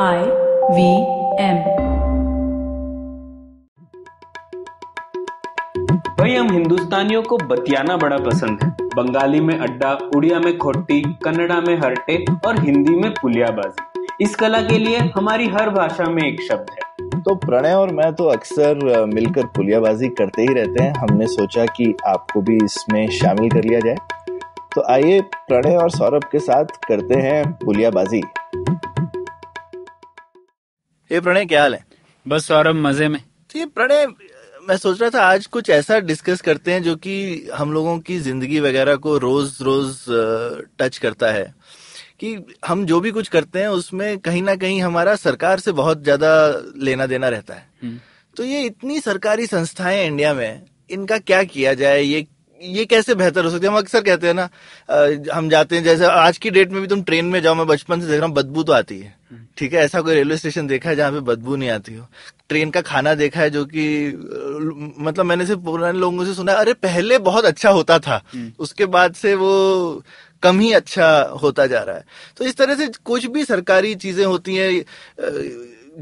आई V M भाई हम हिंदुस्तानियों को बतियाना बड़ा पसंद है बंगाली में अड्डा उड़िया में खोटी कन्नड़ा में हरटे और हिंदी में पुलियाबाजी इस कला के लिए हमारी हर भाषा में एक शब्द है तो प्रणय और मैं तो अक्सर मिलकर पुलियाबाजी करते ही रहते हैं हमने सोचा कि आपको भी इसमें शामिल कर लिया जाए तो आइए प्रणय और सौरभ के साथ करते हैं पुलियाबाजी ये प्रणय क्या हाल है बस सौरभ मजे में तो ये प्रणय मैं सोच रहा था आज कुछ ऐसा डिस्कस करते हैं जो कि हम लोगों की जिंदगी वगैरह को रोज रोज टच करता है कि हम जो भी कुछ करते हैं उसमें कहीं ना कहीं हमारा सरकार से बहुत ज्यादा लेना देना रहता है हम्म। तो ये इतनी सरकारी संस्थाएं इंडिया में इनका क्या किया जाए ये ये कैसे बेहतर हो सकती है हम अक्सर कहते हैं ना हम जाते हैं जैसे आज की डेट में भी तुम ट्रेन में जाओ मैं बचपन से देख रहा हूँ बदबू तो आती है हम्म। ठीक है ऐसा कोई रेलवे स्टेशन देखा है जहाँ पे बदबू नहीं आती हो ट्रेन का खाना देखा है जो कि मतलब मैंने सिर्फ पुराने लोगों से सुना है अरे पहले बहुत अच्छा होता था हम्म। उसके बाद से वो कम ही अच्छा होता जा रहा है तो इस तरह से कुछ भी सरकारी चीजें होती हैं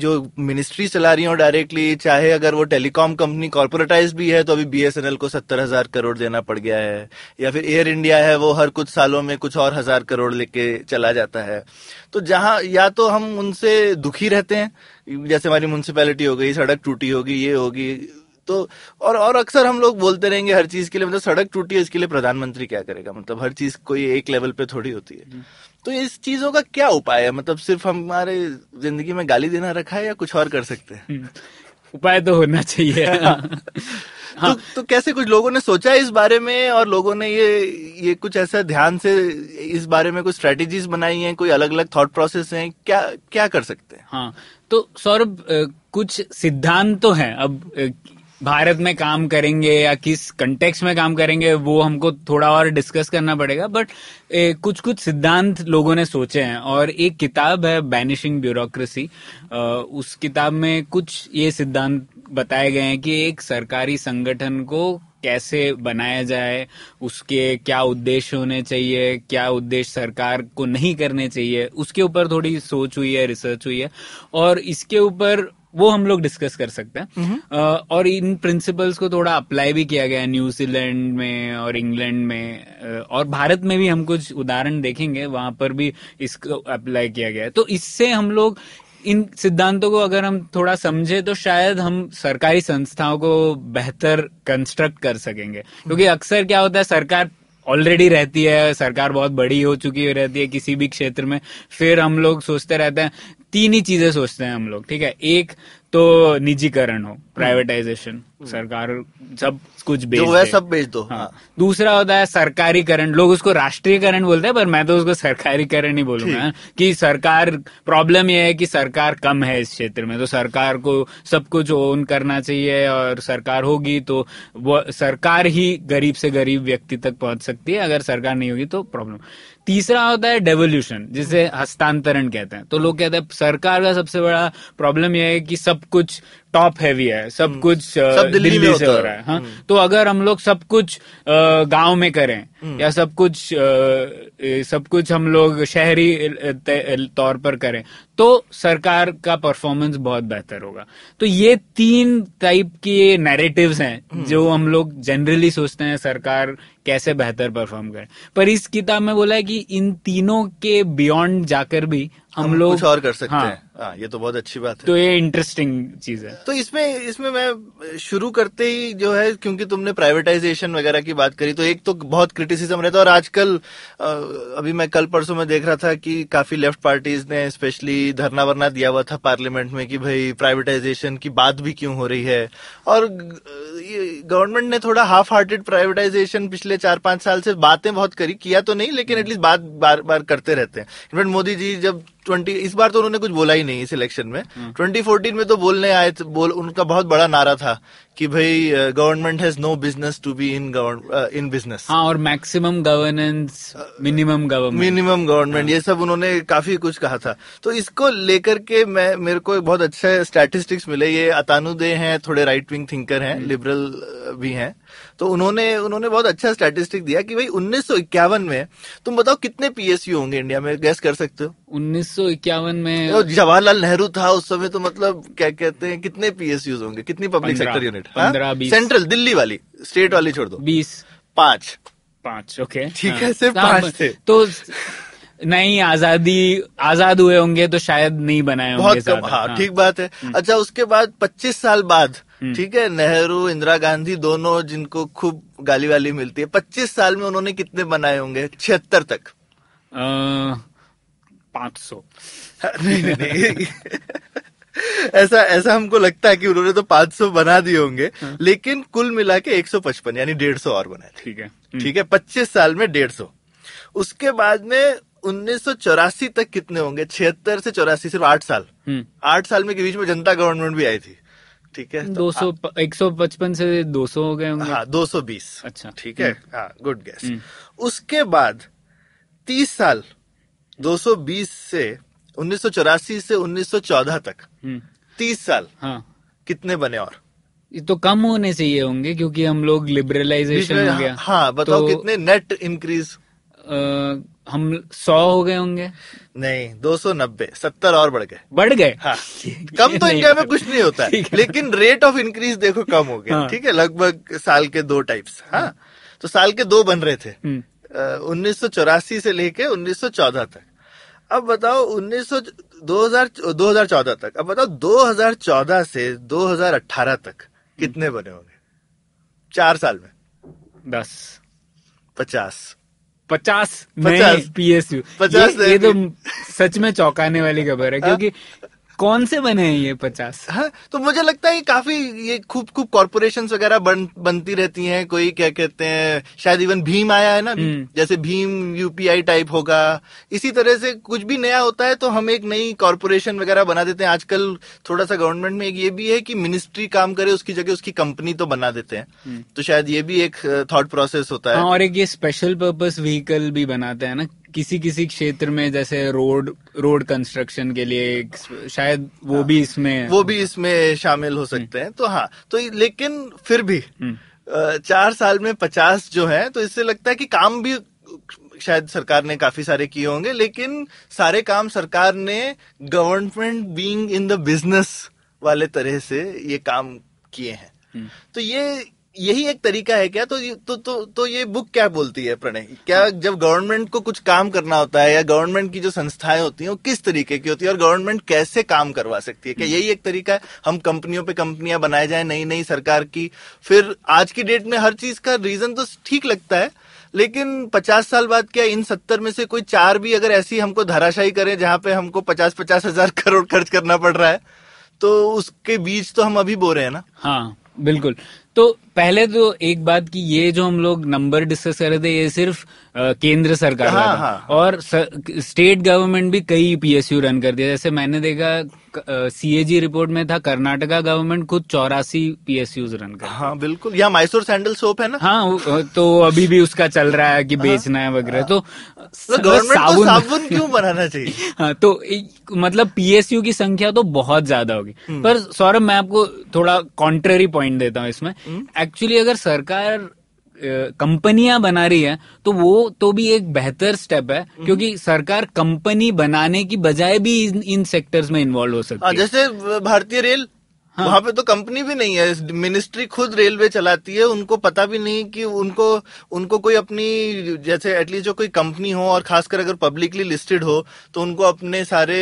जो मिनिस्ट्री चला रही हो डायरेक्टली चाहे अगर वो टेलीकॉम कंपनी कॉर्पोरेटाइज भी है तो अभी बी को सत्तर हजार करोड़ देना पड़ गया है या फिर एयर इंडिया है वो हर कुछ सालों में कुछ और हजार करोड़ लेके चला जाता है तो जहाँ या तो हम उनसे दुखी रहते हैं जैसे हमारी म्यूनसिपैलिटी हो गई सड़क टूटी होगी ये होगी तो और और अक्सर हम लोग बोलते रहेंगे हर चीज के लिए मतलब सड़क टूटी है इसके लिए प्रधानमंत्री क्या करेगा मतलब हर चीज कोई एक लेवल पे थोड़ी होती है तो इस चीजों का क्या उपाय है मतलब सिर्फ हमारे जिंदगी में गाली देना रखा है या कुछ और कर सकते हैं हम्म, उपाय तो होना चाहिए हाँ। तो, हाँ। तो कैसे कुछ लोगों ने सोचा है इस बारे में और लोगों ने ये ये कुछ ऐसा ध्यान से इस बारे में कुछ स्ट्रेटेजी बनाई हैं कोई अलग अलग थॉट प्रोसेस हैं क्या क्या कर सकते हैं हाँ तो सौरभ कुछ सिद्धांत तो हैं अब भारत में काम करेंगे या किस कंटेक्स में काम करेंगे वो हमको थोड़ा और डिस्कस करना पड़ेगा बट कुछ कुछ सिद्धांत लोगों ने सोचे हैं और एक किताब है बैनिशिंग ब्यूरोक्रेसी उस किताब में कुछ ये सिद्धांत बताए गए हैं कि एक सरकारी संगठन को कैसे बनाया जाए उसके क्या उद्देश्य होने चाहिए क्या उद्देश्य सरकार को नहीं करने चाहिए उसके ऊपर थोड़ी सोच हुई है रिसर्च हुई है और इसके ऊपर वो हम लोग डिस्कस कर सकते हैं हम्म। और इन प्रिंसिपल्स को थोड़ा अप्लाई भी किया गया न्यूजीलैंड में और इंग्लैंड में और भारत में भी हम कुछ उदाहरण देखेंगे वहां पर भी इसको अप्लाई किया गया है तो इससे हम लोग इन सिद्धांतों को अगर हम थोड़ा समझे तो शायद हम सरकारी संस्थाओं को बेहतर कंस्ट्रक्ट कर सकेंगे क्योंकि हम्म। अक्सर क्या होता है सरकार ऑलरेडी रहती है सरकार बहुत बड़ी हो चुकी रहती है किसी भी क्षेत्र में फिर हम लोग सोचते रहते हैं तीन ही चीजें सोचते हैं हम लोग ठीक है एक तो निजीकरण हो प्राइवेटाइजेशन हम्म। हम्म। सरकार सब कुछ बेच जो है सब बेच दो हाँ।, हाँ। दूसरा होता है सरकारीकरण लोग उसको राष्ट्रीयकरण बोलते हैं पर मैं तो उसको सरकारीकरण ही बोलूंगा हाँ। कि सरकार प्रॉब्लम यह है कि सरकार कम है इस क्षेत्र में तो सरकार को सब कुछ ओन करना चाहिए और सरकार होगी तो वो सरकार ही गरीब से गरीब व्यक्ति तक पहुंच सकती है अगर सरकार नहीं होगी तो प्रॉब्लम तीसरा होता है डेवोल्यूशन जिसे हस्तांतरण कहते हैं तो लोग कहते हैं सरकार का सबसे बड़ा प्रॉब्लम यह है कि सब कुछ टॉप हैवी है सब हम्म। कुछ सब दिल्ली, दिल्ली से हो रहा है हा? हम्म। तो अगर हम लोग सब कुछ गांव में करें हम्म। या सब कुछ सब कुछ हम लोग शहरी तौर पर करें तो सरकार का परफॉर्मेंस बहुत बेहतर होगा तो ये तीन टाइप के नैरेटिव्स हैं जो हम लोग जनरली सोचते हैं सरकार कैसे बेहतर परफॉर्म करे पर इस किताब में बोला है कि इन तीनों के बियॉन्ड जाकर भी हम, हम लोग कुछ और कर सकते हाँ, हाँ ये तो बहुत अच्छी बात है तो ये इंटरेस्टिंग चीज है तो इसमें इसमें मैं शुरू करते ही जो है क्योंकि तुमने प्राइवेटाइजेशन वगैरह की बात करी तो एक तो बहुत क्रिटिसिज्म रहता है और आजकल अभी मैं कल परसों में देख रहा था कि काफी लेफ्ट पार्टीज ने स्पेशली धरना वरना दिया हुआ था पार्लियामेंट में कि भाई प्राइवेटाइजेशन की बात भी क्यों हो रही है और गवर्नमेंट ने थोड़ा हाफ हार्टेड प्राइवेटाइजेशन पिछले चार पांच साल से बातें बहुत करी किया तो नहीं लेकिन एटलीस्ट बात बार बार करते रहते हैं इनफेक्ट मोदी जी जब ट्वेंटी इस बार तो उन्होंने कुछ बोला ही नहीं इस इलेक्शन में 2014 हम्म। में तो बोलने आए थे बोल उनका बहुत बड़ा नारा था कि भाई government has no business to be in in business हाँ और maximum governance minimum government minimum government ये सब उन्होंने काफी कुछ कहा था तो इसको लेकर के मैं मेरे को बहुत अच्छे स्टैटिस्टिक्स मिले ये अतानुदे हैं थोड़े राइट विंग थिंकर हैं लिबरल हम्म। भी हैं तो उन्होंने उन्होंने बहुत अच्छा स्टैटिस्टिक दिया कि भाई उन्नीस में तुम बताओ कितने पीएसयू होंगे इंडिया में गैस कर सकते हो उन्नीस में तो जवाहरलाल नेहरू था उस समय तो मतलब क्या कहते हैं कितने पीएसयूज होंगे कितनी public sector unit central Delhi वाली स्टेट वाली छोड़ दो बीस पांच पांच ओके ठीक हाँ। है सिर्फ हाँ, पांच थे तो नहीं आजादी आजाद हुए होंगे तो शायद नहीं बनाए होंगे बहुत कम हाँ, हाँ ठीक बात है हम्म। अच्छा उसके बाद 25 साल बाद हम्म। ठीक है नेहरू इंदिरा गांधी दोनों जिनको खूब गाली वाली मिलती है 25 साल में उन्होंने कितने बनाए होंगे छिहत्तर तक पांच सौ हाँ, नहीं नहीं, नहीं। ऐसा ऐसा हमको लगता है कि उन्होंने तो 500 बना दिए होंगे हाँ। लेकिन कुल मिला के एक यानी डेढ़ और बनाए ठीक है हम्म। ठीक है पच्चीस साल में डेढ़ उसके बाद में 1984 तक कितने होंगे छिहत्तर से चौरासी सिर्फ आठ साल हम्म। आठ साल में के बीच में जनता गवर्नमेंट भी आई थी ठीक है तो दो सौ एक सौ पचपन से दो सौ हो गए होंगे हाँ, दो सौ बीस अच्छा ठीक है हम्म। हाँ गुड गैस हम्म। उसके बाद तीस साल दो सौ बीस से उन्नीस सौ चौरासी से उन्नीस सौ चौदह तक तीस साल हाँ कितने बने और ये तो कम होने चाहिए होंगे क्योंकि हम लोग लिबरलाइजेशन हो हाँ, गया हाँ बताओ तो, कितने नेट इंक्रीज आ, हम सौ हो गए होंगे नहीं दो सौ नब्बे सत्तर और बढ़ गए बढ़ गए हाँ कम तो इंडिया में कुछ नहीं होता है लेकिन रेट ऑफ इंक्रीज देखो कम हो गया हाँ। ठीक है लगभग साल के दो टाइप्स हाँ।, हाँ तो साल के दो बन रहे थे हम्म। उन्नीस से लेके उन्नीस तक अब बताओ उन्नीस सौ दो तक अब बताओ 2014 से 2018 तक कितने बने होंगे चार साल में दस पचास पचास पचास पी एस यू पचास ये, ये तो सच में चौंकाने वाली खबर है हाँ? क्योंकि कौन से बने हैं ये पचास हाँ तो मुझे लगता है काफी ये खूब खूब कॉरपोरेशन वगैरह बन, बनती रहती हैं कोई क्या कहते हैं शायद इवन भीम आया है ना हम्म। जैसे भीम यूपीआई टाइप होगा इसी तरह से कुछ भी नया होता है तो हम एक नई कॉरपोरेशन वगैरह बना देते हैं आजकल थोड़ा सा गवर्नमेंट में एक ये भी है कि मिनिस्ट्री काम करे उसकी जगह उसकी कंपनी तो बना देते हैं हम्म। तो शायद ये भी एक थॉट uh, प्रोसेस होता है हाँ, और एक ये स्पेशल पर्पज व्हीकल भी बनाते हैं ना किसी किसी क्षेत्र में जैसे रोड रोड कंस्ट्रक्शन के लिए शायद वो हाँ, भी इसमें वो भी इसमें शामिल हो सकते हैं हम्म। तो हाँ तो लेकिन फिर भी हम्म। चार साल में पचास जो है तो इससे लगता है कि काम भी शायद सरकार ने काफी सारे किए होंगे लेकिन सारे काम सरकार ने government being in the business वाले तरह से ये काम किए हैं हम्म। तो ये यही एक तरीका है क्या तो तो तो, तो ये बुक क्या बोलती है प्रणय क्या हाँ। जब गवर्नमेंट को कुछ काम करना होता है या गवर्नमेंट की जो संस्थाएं होती हैं वो किस तरीके की होती है और गवर्नमेंट कैसे काम करवा सकती है क्या हम्म। यही एक तरीका है हम कंपनियों पे कंपनियां बनाए जाए नई नई सरकार की फिर आज की डेट में हर चीज का रीजन तो ठीक लगता है लेकिन पचास साल बाद क्या इन सत्तर में से कोई चार भी अगर ऐसी हमको धराशायी करे जहां पे हमको पचास पचास हजार करोड़ खर्च करना पड़ रहा है तो उसके बीच तो हम अभी बो रहे हैं ना हाँ बिल्कुल तो पहले तो एक बात की ये जो हम लोग नंबर डिस्कस कर रहे थे ये सिर्फ केंद्र सरकार हाँ, हाँ. और स्टेट गवर्नमेंट भी कई पीएसयू रन कर दिया जैसे मैंने देखा सीएजी रिपोर्ट में था कर्नाटका गवर्नमेंट खुद चौरासी पीएसयू रन कर हाँ बिल्कुल या मैसूर सैंडल सोप है ना हाँ तो अभी भी उसका चल रहा है कि हाँ। बेचना है वगैरह तो, तो गवर्नमेंट साबुन साबुन क्यों बनाना चाहिए हाँ तो मतलब पीएसयू की संख्या तो बहुत ज्यादा होगी हम्म। पर सौरभ मैं आपको थोड़ा कॉन्ट्ररी पॉइंट देता हूँ इसमें हम्म। एक्चुअली अगर सरकार कंपनियां बना रही है तो वो तो भी एक बेहतर स्टेप है हम्म। क्योंकि सरकार कंपनी बनाने की बजाय भी इन, इन सेक्टर्स में इन्वॉल्व हो सकती हाँ, है जैसे भारतीय रेल हाँ। वहां पे तो कंपनी भी नहीं है मिनिस्ट्री खुद रेलवे चलाती है उनको पता भी नहीं कि उनको उनको कोई अपनी जैसे एटलीस्ट जो कोई कंपनी हो और खासकर अगर पब्लिकली लिस्टेड हो तो उनको अपने सारे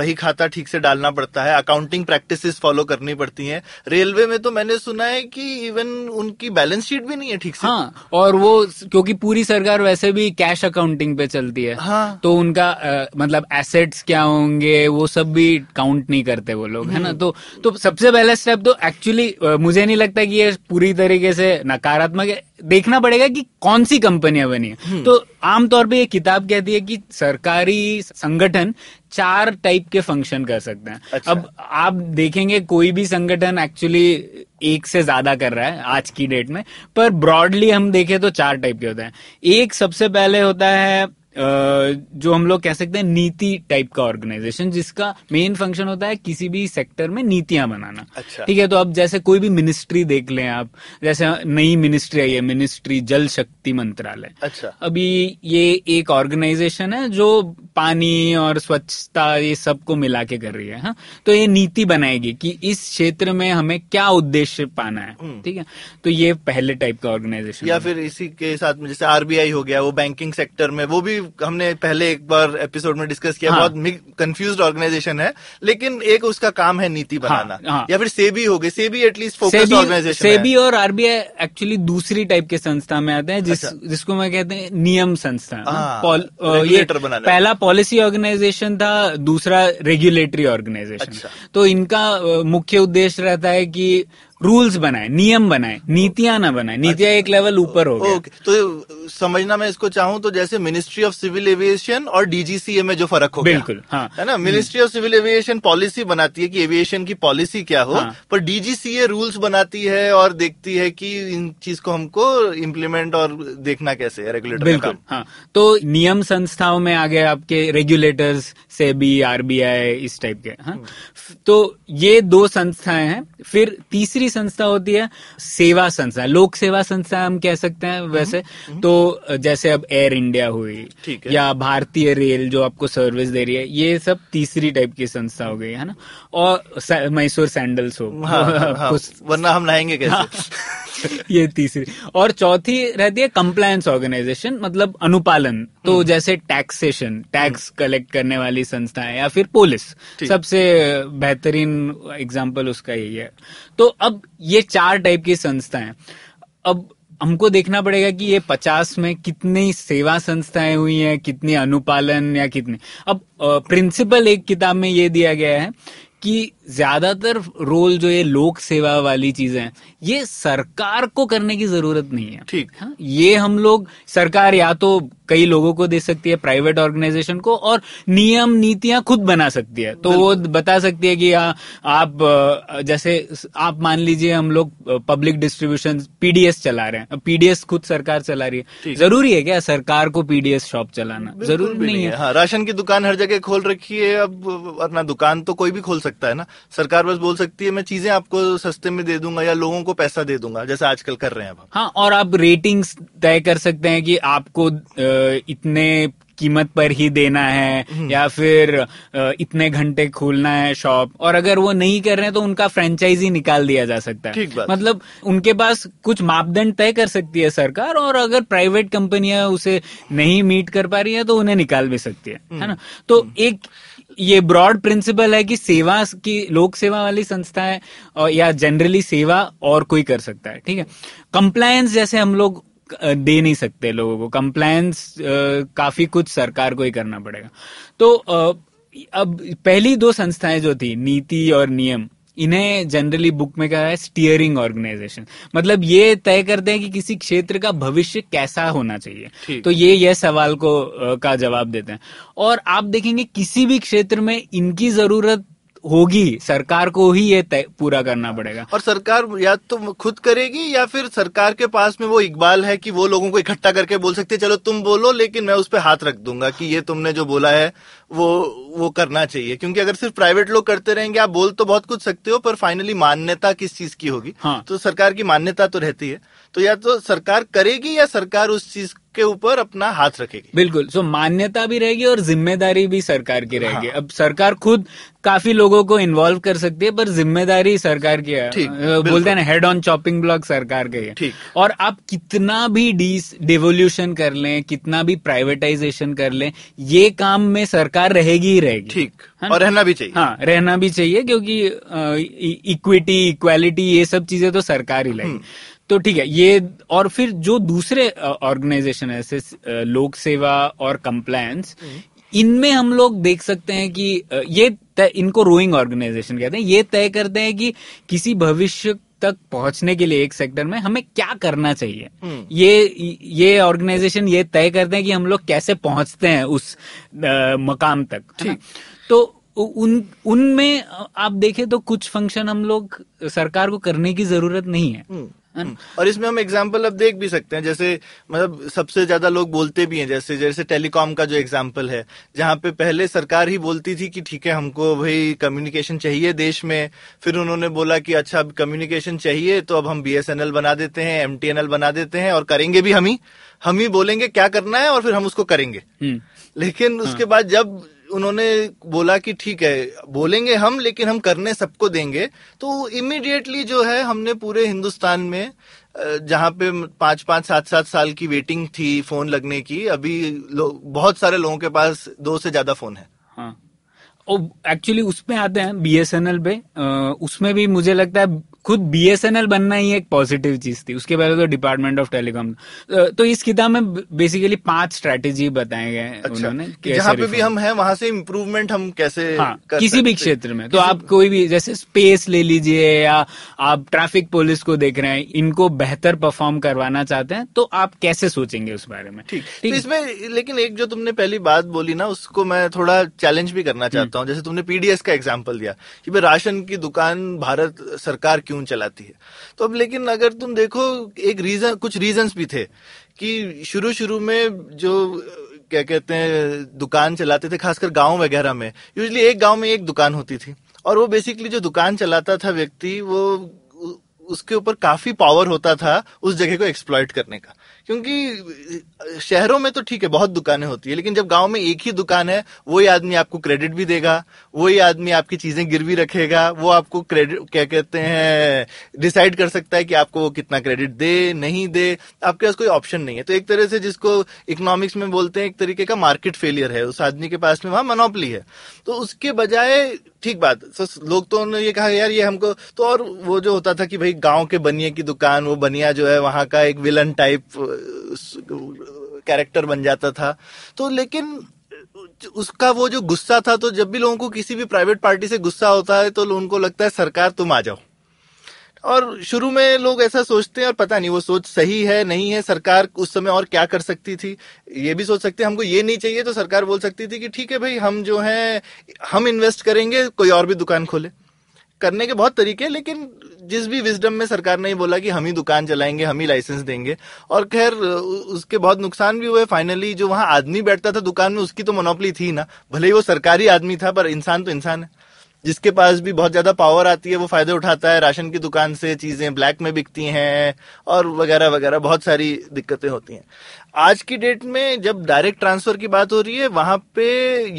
बही खाता ठीक से डालना पड़ता है अकाउंटिंग प्रैक्टिसेस फॉलो करनी पड़ती हैं रेलवे में तो मैंने सुना है कि इवन उनकी बैलेंस शीट भी नहीं है ठीक से हाँ और वो क्योंकि पूरी सरकार वैसे भी कैश अकाउंटिंग पे चलती है हाँ। तो उनका मतलब एसेट्स क्या होंगे वो सब भी काउंट नहीं करते वो लोग है ना हम्म। तो, तो सबसे पहला स्टेप तो एक्चुअली मुझे नहीं लगता कि ये पूरी तरीके से नकारात्मक है देखना पड़ेगा कि कौन सी कंपनियां बनी है हम्म। तो आमतौर पे ये किताब कहती है कि सरकारी संगठन चार टाइप के फंक्शन कर सकते हैं अच्छा। अब आप देखेंगे कोई भी संगठन एक्चुअली एक से ज्यादा कर रहा है आज की डेट में पर ब्रॉडली हम देखें तो चार टाइप के होते हैं एक सबसे पहले होता है जो हम लोग कह सकते हैं नीति टाइप का ऑर्गेनाइजेशन जिसका मेन फंक्शन होता है किसी भी सेक्टर में नीतियां बनाना अच्छा ठीक है तो अब जैसे कोई भी मिनिस्ट्री देख लें आप जैसे नई मिनिस्ट्री आई है मिनिस्ट्री जल शक्ति मंत्रालय अच्छा अभी ये एक ऑर्गेनाइजेशन है जो पानी और स्वच्छता ये सबको मिला के कर रही है हा? तो ये नीति बनाएगी कि इस क्षेत्र में हमें क्या उद्देश्य पाना है हम्म। ठीक है तो ये पहले टाइप का ऑर्गेनाइजेशन या फिर इसी के साथ में जैसे आरबीआई हो गया वो बैंकिंग सेक्टर में वो भी हमने पहले एक बार एपिसोड में डिस्कस किया हाँ. बहुत कंफ्यूज ऑर्गेनाइजेशन है लेकिन एक उसका काम है नीति हाँ, बनाना हाँ, हाँ. या फिर सेबी हो गई SEBI at least focus organisation SEBI और आरबीआई एक्चुअली दूसरी टाइप के संस्था में आते हैं जिस, अच्छा. जिसको मैं कहते हैं नियम संस्था हाँ, ये पहला पॉलिसी ऑर्गेनाइजेशन था दूसरा रेगुलेटरी ऑर्गेनाइजेशन अच्छा। तो इनका मुख्य उद्देश्य रहता है कि रूल्स बनाए नियम बनाए नीतियां ना बनाए नीतियां अच्छा। एक लेवल ऊपर हो गया तो समझना मैं इसको चाहूँ तो जैसे मिनिस्ट्री ऑफ सिविल एविएशन और डीजीसीए में जो फर्क हो बिल्कुल हाँ, है ना ministry of civil aviation policy बनाती है कि एविएशन की पॉलिसी क्या हो हाँ, पर डीजीसीए रूल्स बनाती है और देखती है कि इन चीज को हमको इम्प्लीमेंट और देखना कैसे है रेगुलेटर बिल्कुल हाँ, तो नियम संस्थाओं में आ गए आपके रेगुलेटर्स से सेबी आरबीआई इस टाइप के हाँ। हम्म। तो ये दो संस्थाएं हैं फिर तीसरी संस्था होती है सेवा संस्था लोक सेवा संस्था हम कह सकते हैं हम्म, वैसे हम्म। तो तो जैसे अब एयर इंडिया हुई ठीक है या भारतीय रेल जो आपको सर्विस दे रही है ये सब तीसरी टाइप की संस्था हो गई है ना और मैसूर सैंडल्स हो हाँ, हाँ, हाँ, वरना हम लाएंगे कैसे ये तीसरी और चौथी रहती है कंप्लायंस ऑर्गेनाइजेशन मतलब अनुपालन तो हम्म। जैसे टैक्सेशन टैक्स कलेक्ट करने वाली संस्था है या फिर पुलिस सबसे बेहतरीन एग्जाम्पल उसका यही है तो अब ये चार टाइप की संस्था अब हमको देखना पड़ेगा कि ये पचास में कितनी सेवा संस्थाएं हुई हैं कितनी अनुपालन या कितने अब प्रिंसिपल एक किताब में ये दिया गया है कि ज्यादातर रोल जो ये लोक सेवा वाली चीजें हैं ये सरकार को करने की जरूरत नहीं है ठीक हाँ? ये हम लोग सरकार या तो कई लोगों को दे सकती है प्राइवेट ऑर्गेनाइजेशन को और नियम नीतियां खुद बना सकती है तो वो बता सकती है कि आ, आप जैसे आप मान लीजिए हम लोग पब्लिक डिस्ट्रीब्यूशन पीडीएस चला रहे हैं पीडीएस खुद सरकार चला रही है जरूरी है क्या सरकार को पीडीएस शॉप चलाना जरूरी नहीं, नहीं है हाँ, राशन की दुकान हर जगह खोल रखी है अब अपना दुकान तो कोई भी खोल सकता है ना सरकार बस बोल सकती है मैं चीजें आपको सस्ते में दे दूंगा या लोगों को पैसा दे दूंगा जैसे आजकल कर रहे हैं अब हाँ और आप रेटिंग्स तय कर सकते हैं कि आपको इतने कीमत पर ही देना है हम्म। या फिर इतने घंटे खोलना है शॉप और अगर वो नहीं कर रहे हैं तो उनका फ्रेंचाइजी निकाल दिया जा सकता है मतलब उनके पास कुछ मापदंड तय कर सकती है सरकार और अगर प्राइवेट कंपनियां उसे नहीं मीट कर पा रही है तो उन्हें निकाल भी सकती है है हम्म। ना तो एक ये ब्रॉड प्रिंसिपल है कि सेवा की लोक सेवा वाली संस्था है और या जनरली सेवा और कोई कर सकता है ठीक है कंप्लायंस जैसे हम लोग दे नहीं सकते लोगों को कंप्लायंस काफी कुछ सरकार को ही करना पड़ेगा तो अब पहली दो संस्थाएं जो थी नीति और नियम इन्हें जनरली बुक में कहा है स्टीयरिंग ऑर्गेनाइजेशन मतलब ये तय करते हैं कि किसी क्षेत्र का भविष्य कैसा होना चाहिए तो ये यह सवाल को का जवाब देते हैं और आप देखेंगे किसी भी क्षेत्र में इनकी जरूरत होगी सरकार को ही ये पूरा करना पड़ेगा और सरकार या तो खुद करेगी या फिर सरकार के पास में वो इकबाल है कि वो लोगों को इकट्ठा करके बोल सकते चलो तुम बोलो लेकिन मैं उस पर हाथ रख दूंगा कि ये तुमने जो बोला है वो वो करना चाहिए क्योंकि अगर सिर्फ प्राइवेट लोग करते रहेंगे आप बोल तो बहुत कुछ सकते हो पर फाइनली मान्यता किस चीज की होगी हाँ। तो सरकार की मान्यता तो रहती है तो या तो सरकार करेगी या सरकार उस चीज के ऊपर अपना हाथ रखेगी बिल्कुल सो मान्यता भी रहेगी और जिम्मेदारी भी सरकार की रहेगी हाँ। अब सरकार खुद काफी लोगों को इन्वॉल्व कर सकती है पर जिम्मेदारी सरकार की है बोलते हैं ना हेड ऑन चॉपिंग ब्लॉक सरकार के है और आप कितना भी डिवोल्यूशन कर लें कितना भी प्राइवेटाइजेशन कर लें ये काम में सरकार रहेगी ही रहेगी ठीक हाँ? और रहना भी चाहिए हाँ रहना भी चाहिए क्योंकि इक्विटी इक्वालिटी e- ये सब चीजें तो सरकार ही हम्म। लाएगी तो ठीक है ये और फिर जो दूसरे ऑर्गेनाइजेशन है लोक सेवा और कंप्लायंस हम्म। इनमें हम लोग देख सकते हैं कि ये तय इनको रोइंग ऑर्गेनाइजेशन कहते हैं ये तय करते हैं कि किसी भविष्य तक पहुंचने के लिए एक सेक्टर में हमें क्या करना चाहिए हम्म। ये ये ऑर्गेनाइजेशन ये तय करते हैं कि हम लोग कैसे पहुंचते हैं उस आ, मकाम तक ठीक तो उन उनमें आप देखें तो कुछ फंक्शन हम लोग सरकार को करने की जरूरत नहीं है हम्म। और इसमें हम एग्जाम्पल अब देख भी सकते हैं जैसे मतलब सबसे ज्यादा लोग बोलते भी हैं जैसे जैसे टेलीकॉम का जो एग्जाम्पल है जहाँ पे पहले सरकार ही बोलती थी कि ठीक है हमको भाई कम्युनिकेशन चाहिए देश में फिर उन्होंने बोला कि अच्छा अब कम्युनिकेशन चाहिए तो अब हम बी बना देते हैं एम बना देते हैं और करेंगे भी हम ही हम ही बोलेंगे क्या करना है और फिर हम उसको करेंगे हम्म। लेकिन उसके हाँ। बाद जब उन्होंने बोला कि ठीक है बोलेंगे हम लेकिन हम करने सबको देंगे तो इमिडिएटली जो है हमने पूरे हिंदुस्तान में जहाँ पे पांच पांच सात सात साल की वेटिंग थी फोन लगने की अभी बहुत सारे लोगों के पास दो से ज्यादा फोन है हाँ एक्चुअली उसमें आते हैं बी एस एन एल पे उसमें भी मुझे लगता है खुद एल बनना ही एक पॉजिटिव चीज थी उसके पहले तो डिपार्टमेंट ऑफ टेलीकॉम तो इस किताब में बेसिकली पांच स्ट्रेटेजी बताए गए अच्छा, जहाँ पे भी हम हैं वहां से इम्प्रूवमेंट हम कैसे हाँ, किसी भी क्षेत्र में तो आप कोई भी जैसे स्पेस ले लीजिए या आप ट्रैफिक पुलिस को देख रहे हैं इनको बेहतर परफॉर्म करवाना चाहते हैं तो आप कैसे सोचेंगे उस बारे में ठीक तो इसमें लेकिन एक जो तुमने पहली बात बोली ना उसको मैं थोड़ा चैलेंज भी करना हम्म। चाहता हूँ जैसे तुमने पीडीएस का एग्जाम्पल दिया कि राशन की दुकान भारत सरकार क्यों चलाती है तो अब लेकिन अगर तुम देखो एक रीजन कुछ रीजंस भी थे कि शुरू शुरू में जो क्या कहते हैं दुकान चलाते थे खासकर गांव वगैरह में यूजली एक गांव में एक दुकान होती थी और वो बेसिकली जो दुकान चलाता था व्यक्ति वो उसके ऊपर काफी पावर होता था उस जगह को एक्सप्लॉयट करने का क्योंकि शहरों में तो ठीक है बहुत दुकानें होती है लेकिन जब गांव में एक ही दुकान है वही आदमी आपको क्रेडिट भी देगा वही आदमी आपकी चीजें गिरवी रखेगा वो आपको क्रेडिट क्या कहते हैं डिसाइड कर सकता है कि आपको वो कितना क्रेडिट दे नहीं दे आपके पास कोई ऑप्शन नहीं है तो एक तरह से जिसको इकोनॉमिक्स में बोलते हैं एक तरीके का मार्केट फेलियर है उस आदमी के पास में वहां मनोपली है तो उसके बजाय ठीक बात सर लोग तो उन्होंने ये कहा यार ये हमको तो और वो जो होता था कि भाई गांव के बनिए की दुकान वो बनिया जो है वहां का एक विलन टाइप कैरेक्टर बन जाता था तो लेकिन उसका वो जो गुस्सा था तो जब भी लोगों को किसी भी प्राइवेट पार्टी से गुस्सा होता है तो उनको लगता है सरकार तुम आ जाओ और शुरू में लोग ऐसा सोचते हैं और पता नहीं वो सोच सही है नहीं है सरकार उस समय और क्या कर सकती थी ये भी सोच सकते हैं हमको ये नहीं चाहिए तो सरकार बोल सकती थी कि ठीक है भाई हम जो है हम इन्वेस्ट करेंगे कोई और भी दुकान खोले करने के बहुत तरीके हैं लेकिन जिस भी विजडम में सरकार ने बोला कि हम ही दुकान चलाएंगे हम ही लाइसेंस देंगे और खैर उसके बहुत नुकसान भी हुए फाइनली जो वहाँ आदमी बैठता था दुकान में उसकी तो मोनोपली थी ना भले ही वो सरकारी आदमी था पर इंसान तो इंसान है जिसके पास भी बहुत ज्यादा पावर आती है वो फायदे उठाता है राशन की दुकान से चीजें ब्लैक में बिकती हैं और वगैरह वगैरह बहुत सारी दिक्कतें होती हैं आज की डेट में जब डायरेक्ट ट्रांसफर की बात हो रही है वहां पे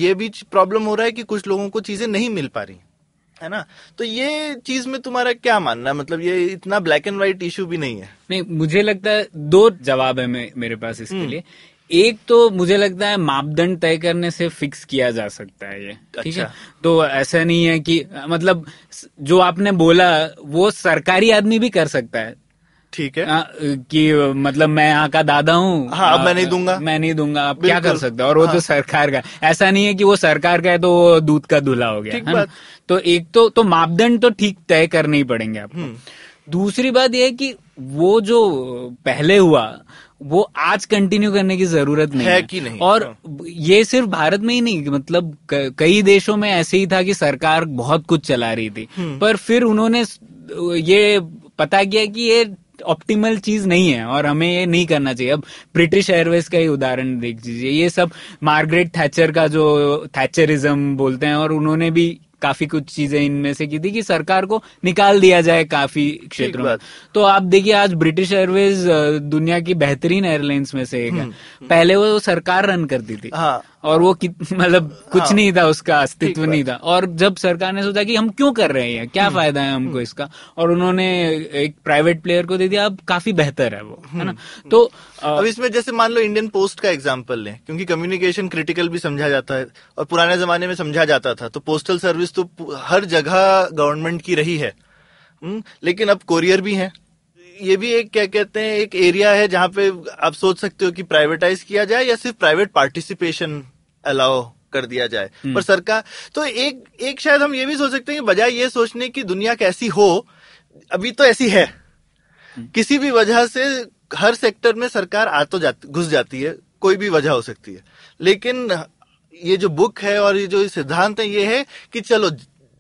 ये भी प्रॉब्लम हो रहा है कि कुछ लोगों को चीजें नहीं मिल पा रही है ना तो ये चीज में तुम्हारा क्या मानना मतलब ये इतना ब्लैक एंड व्हाइट इशू भी नहीं है नहीं मुझे लगता है दो जवाब है मेरे पास इसके हम्म। लिए एक तो मुझे लगता है मापदंड तय करने से फिक्स किया जा सकता है ये अच्छा। ठीक है अच्छा। तो ऐसा नहीं है कि मतलब जो आपने बोला वो सरकारी आदमी भी कर सकता है ठीक है आ, कि मतलब मैं यहाँ का दादा हूँ हाँ, मैं नहीं दूंगा मैं नहीं दूंगा आप क्या कर सकते और वो हाँ. तो सरकार का ऐसा नहीं है कि वो सरकार का है तो वो दूध का दूल्हा हो गया है ना तो एक तो तो मापदंड तो ठीक तय करने ही पड़ेंगे आपको हम्म। दूसरी बात यह है कि वो जो पहले हुआ वो आज कंटिन्यू करने की जरूरत नहीं है, है। कि नहीं और तो। ये सिर्फ भारत में ही नहीं मतलब कई देशों में ऐसे ही था कि सरकार बहुत कुछ चला रही थी हम्म। पर फिर उन्होंने ये पता किया कि ये ऑप्टिमल चीज नहीं है और हमें ये नहीं करना चाहिए अब ब्रिटिश एयरवेज का ही उदाहरण देख लीजिए ये सब मार्गरेट थैचर का जो थैचरिज्म बोलते हैं और उन्होंने भी काफी कुछ चीजें इनमें से की थी कि सरकार को निकाल दिया जाए काफी क्षेत्रों में तो आप देखिए आज ब्रिटिश एयरवेज दुनिया की बेहतरीन एयरलाइंस में से एक है हम्म, हम्म। पहले वो सरकार रन करती थी हाँ। और वो मतलब कुछ हाँ। नहीं था उसका अस्तित्व नहीं था और जब सरकार ने सोचा कि हम क्यों कर रहे हैं क्या हम्म। फायदा है हमको हम्म। इसका और उन्होंने एक प्राइवेट प्लेयर को दे दिया अब काफी बेहतर है वो है ना हम्म। तो आ, अब इसमें जैसे मान लो इंडियन पोस्ट का एग्जाम्पल लें क्योंकि कम्युनिकेशन क्रिटिकल भी समझा जाता है और पुराने जमाने में समझा जाता था तो पोस्टल सर्विस तो हर जगह गवर्नमेंट की रही है लेकिन अब कोरियर भी हैं ये भी एक क्या कहते हैं एक एरिया है जहाँ पे आप सोच सकते हो कि प्राइवेटाइज किया जाए या सिर्फ प्राइवेट पार्टिसिपेशन अलाउ कर दिया जाए हम्म। पर सरकार तो एक एक शायद हम ये भी सोच सकते हैं कि बजाय ये सोचने की दुनिया कैसी हो अभी तो ऐसी है हम्म। किसी भी वजह से हर सेक्टर में सरकार आ तो जाती घुस जाती है कोई भी वजह हो सकती है लेकिन ये जो बुक है और ये जो सिद्धांत है ये है कि चलो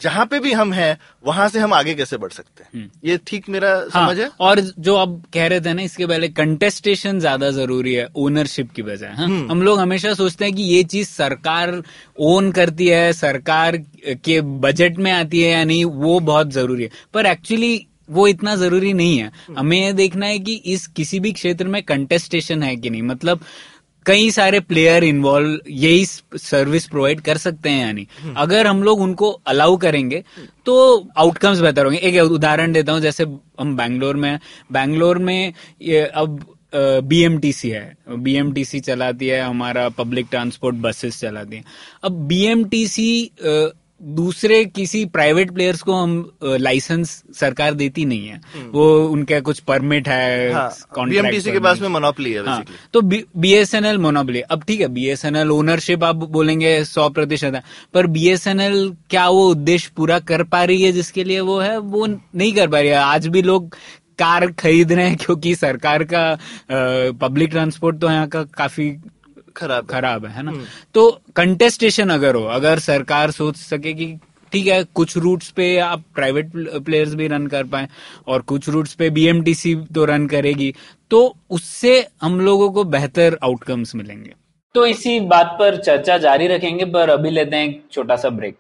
जहां पे भी हम हैं वहां से हम आगे कैसे बढ़ सकते हैं हम्म। ये ठीक मेरा हाँ, समझ है और जो आप कह रहे थे ना इसके पहले कंटेस्टेशन ज्यादा जरूरी है ओनरशिप की बजाय हाँ? हम्म। हम लोग हमेशा सोचते हैं कि ये चीज सरकार ओन करती है सरकार के बजट में आती है या नहीं वो बहुत जरूरी है पर एक्चुअली वो इतना जरूरी नहीं है हम्म। हमें यह देखना है कि इस किसी भी क्षेत्र में कंटेस्टेशन है कि नहीं मतलब कई सारे प्लेयर इन्वॉल्व यही सर्विस प्रोवाइड कर सकते हैं यानी हम्म। अगर हम लोग उनको अलाउ करेंगे तो आउटकम्स बेहतर होंगे एक उदाहरण देता हूँ जैसे हम बैंगलोर में बैंगलोर में ये अब बीएमटीसी है बीएमटीसी चलाती है हमारा पब्लिक ट्रांसपोर्ट बसेस चलाती है अब बीएमटीसी दूसरे किसी प्राइवेट प्लेयर्स को हम लाइसेंस सरकार देती नहीं है हम्म। वो उनका कुछ परमिट है हाँ, के पास में मोनोपली है हाँ, तो एल मोनोपली अब ठीक है एल ओनरशिप आप बोलेंगे सौ प्रतिशत है पर बीएसएनएल क्या वो उद्देश्य पूरा कर पा रही है जिसके लिए वो है वो नहीं कर पा रही है आज भी लोग कार खरीद रहे हैं क्योंकि सरकार का पब्लिक ट्रांसपोर्ट तो यहाँ का काफी खराब खराब है, है ना तो कंटेस्टेशन अगर हो अगर सरकार सोच सके कि ठीक है कुछ रूट्स पे आप प्राइवेट प्लेयर्स भी रन कर पाए और कुछ रूट्स पे बीएमटीसी तो रन करेगी तो उससे हम लोगों को बेहतर आउटकम्स मिलेंगे तो इसी बात पर चर्चा जारी रखेंगे पर अभी लेते हैं एक छोटा सा break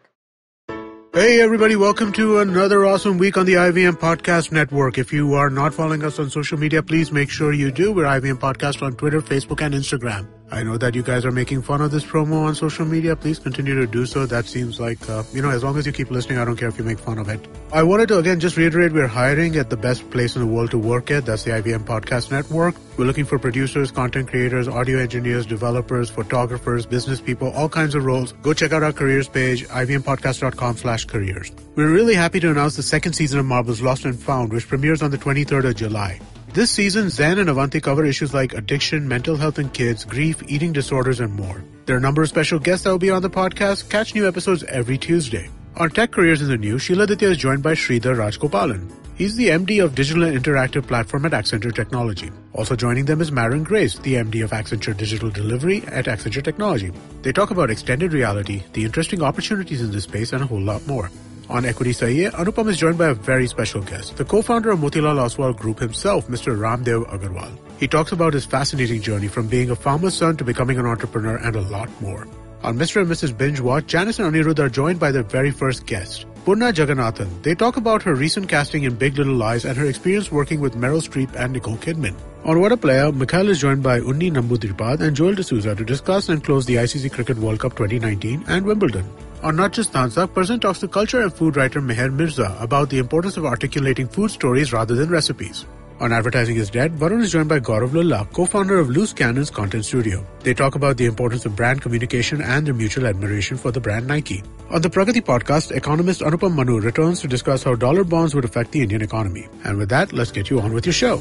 Hey everybody, welcome to another awesome week on the IVM Podcast Network. If you are not following us on social media, please make sure you do. We're IVM Podcast on Twitter, Facebook, and Instagram. I know that you guys are making fun of this promo on social media. Please continue to do so. That seems like, uh, you know, as long as you keep listening, I don't care if you make fun of it. I wanted to again just reiterate we're hiring at the best place in the world to work at. That's the IBM Podcast Network. We're looking for producers, content creators, audio engineers, developers, photographers, business people, all kinds of roles. Go check out our careers page, ibmpodcast.com slash careers. We're really happy to announce the second season of Marbles Lost and Found, which premieres on the 23rd of July. This season, Zan and Avanti cover issues like addiction, mental health in kids, grief, eating disorders, and more. There are a number of special guests that will be on the podcast. Catch new episodes every Tuesday. On Tech Careers in the News, Sheila Ditya is joined by Sridhar Rajkopalan. He's the MD of Digital and Interactive Platform at Accenture Technology. Also joining them is Marin Grace, the MD of Accenture Digital Delivery at Accenture Technology. They talk about extended reality, the interesting opportunities in this space, and a whole lot more. On Equity Sahiye, Anupam is joined by a very special guest, the co-founder of Motilal Oswal Group himself, Mr. Ramdev Agarwal. He talks about his fascinating journey from being a farmer's son to becoming an entrepreneur and a lot more. On Mr. and Mrs. Binge Watch, Janice and Anirudh are joined by their very first guest, Purna Jagannathan. They talk about her recent casting in Big Little Lies and her experience working with Meryl Streep and Nicole Kidman. On What a Player, Mikhail is joined by Unni Nambudripad and Joel D'Souza to discuss and close the ICC Cricket World Cup 2019 and Wimbledon. On Not Just Tansak, Person talks to culture and food writer Meher Mirza about the importance of articulating food stories rather than recipes. On Advertising is Dead, Varun is joined by Gaurav Lulla, co-founder of Loose Cannon's content studio. They talk about the importance of brand communication and their mutual admiration for the brand Nike. On the Pragati podcast, economist Anupam Manu returns to discuss how dollar bonds would affect the Indian economy. And with that, let's get you on with your show.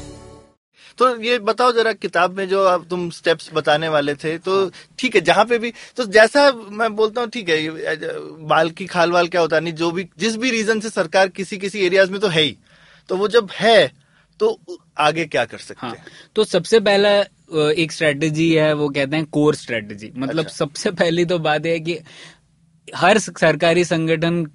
तो ये बताओ जरा किताब में जो अब तुम steps बताने वाले थे तो हाँ। ठीक है जहां पे भी तो जैसा मैं बोलता हूँ ठीक है बाल की खाल वाल क्या होता नहीं जो भी जिस भी रीजन से सरकार किसी किसी एरियाज में तो है ही तो वो जब है तो आगे क्या कर सकते हाँ, तो सबसे पहला एक स्ट्रेटजी है वो कहते हैं कोर स्ट्रेटजी मतलब अच्छा। सबसे पहली तो बात है कि हर सरकारी संगठन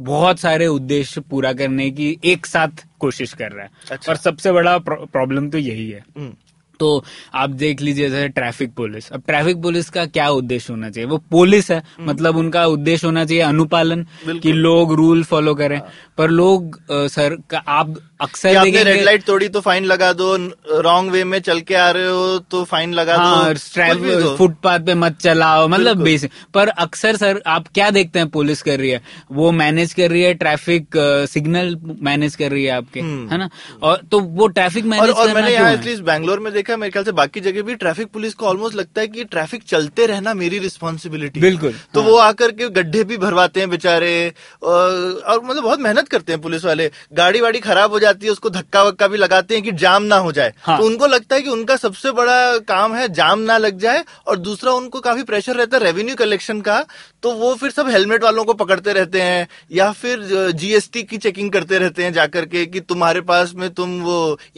बहुत सारे उद्देश्य पूरा करने की एक साथ कोशिश कर रहा है अच्छा। और सबसे बड़ा प्रॉब्लम तो यही है हम्म। तो आप देख लीजिए जैसे ट्रैफिक पुलिस अब ट्रैफिक पुलिस का क्या उद्देश्य होना चाहिए वो पुलिस है हम्म। मतलब उनका उद्देश्य होना चाहिए अनुपालन कि लोग रूल फॉलो करें हाँ। पर लोग सर का आप अक्सर आपने रेड लाइट तोड़ी तो फाइन लगा दो रॉन्ग वे में चल के आ रहे हो तो फाइन लगा हाँ, दो तो। फुटपाथ पे मत चलाओ मतलब बेसिक पर अक्सर सर आप क्या देखते हैं पुलिस कर रही है वो मैनेज कर रही है ट्रैफिक सिग्नल मैनेज कर रही है आपके हम्म। है ना और तो वो ट्रैफिक मैनेज और, और मैंने यहाँ एटलीस्ट बैंगलोर में देखा मेरे ख्याल से बाकी जगह भी ट्रैफिक पुलिस को ऑलमोस्ट लगता है की ट्रैफिक चलते रहना मेरी रिस्पॉन्सिबिलिटी बिल्कुल तो हाँ। वो आकर के गड्ढे भी भरवाते हैं बेचारे और मतलब बहुत मेहनत करते हैं पुलिस वाले गाड़ी वाड़ी खराब हो जाती है उसको धक्का वक्का भी लगाते हैं कि जाम ना हो जाए हाँ। तो उनको लगता है कि उनका सबसे बड़ा काम है जाम ना लग जाए और दूसरा उनको काफी प्रेशर रहता है रेवेन्यू कलेक्शन का तो वो फिर सब हेलमेट वालों को पकड़ते रहते हैं या फिर जीएसटी की चेकिंग करते रहते हैं जाकर के कि तुम्हारे पास में तुम वो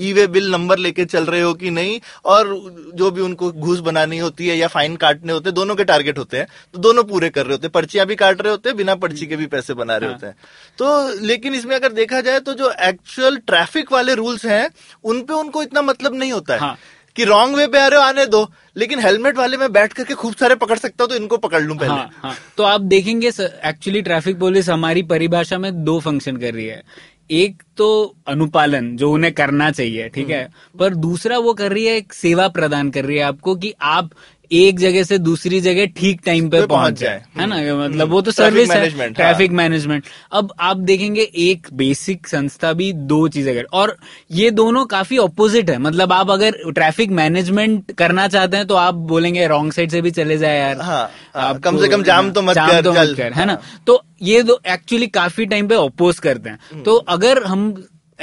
ई वे बिल नंबर लेके चल रहे हो कि नहीं और जो भी उनको घूस बनानी होती है या फाइन काटने होते हैं दोनों के टारगेट होते हैं तो दोनों पूरे कर रहे होते हैं पर्चियां भी काट रहे होते हैं बिना पर्ची के भी पैसे बना रहे हाँ। होते हैं तो लेकिन इसमें अगर देखा जाए तो जो एक्चुअल जनरल ट्रैफिक वाले रूल्स हैं उन पे उनको इतना मतलब नहीं होता है हाँ. कि रॉन्ग वे पे आ रहे हो आने दो लेकिन हेलमेट वाले में बैठ करके खूब सारे पकड़ सकता हूँ तो इनको पकड़ लू पहले हाँ, हाँ. तो आप देखेंगे एक्चुअली ट्रैफिक पुलिस हमारी परिभाषा में दो फंक्शन कर रही है एक तो अनुपालन जो उन्हें करना चाहिए ठीक है हम्म। पर दूसरा वो कर रही है एक सेवा प्रदान कर रही है आपको कि आप एक जगह से दूसरी जगह ठीक टाइम पे पहुंच जाए है ना हम्म। मतलब वो तो सर्विस ट्रैफिक मैनेजमेंट अब आप देखेंगे एक बेसिक संस्था भी दो चीजें कर और ये दोनों काफी ऑपोजिट है मतलब आप अगर ट्रैफिक मैनेजमेंट करना चाहते हैं तो आप बोलेंगे रॉन्ग साइड से भी चले जाए यार हाँ, हाँ, आप कम से कम जाम हाँ, तो मत तो मत कर है ना तो ये दो एक्चुअली काफी टाइम पे अपोज करते हैं हम्म। तो अगर हम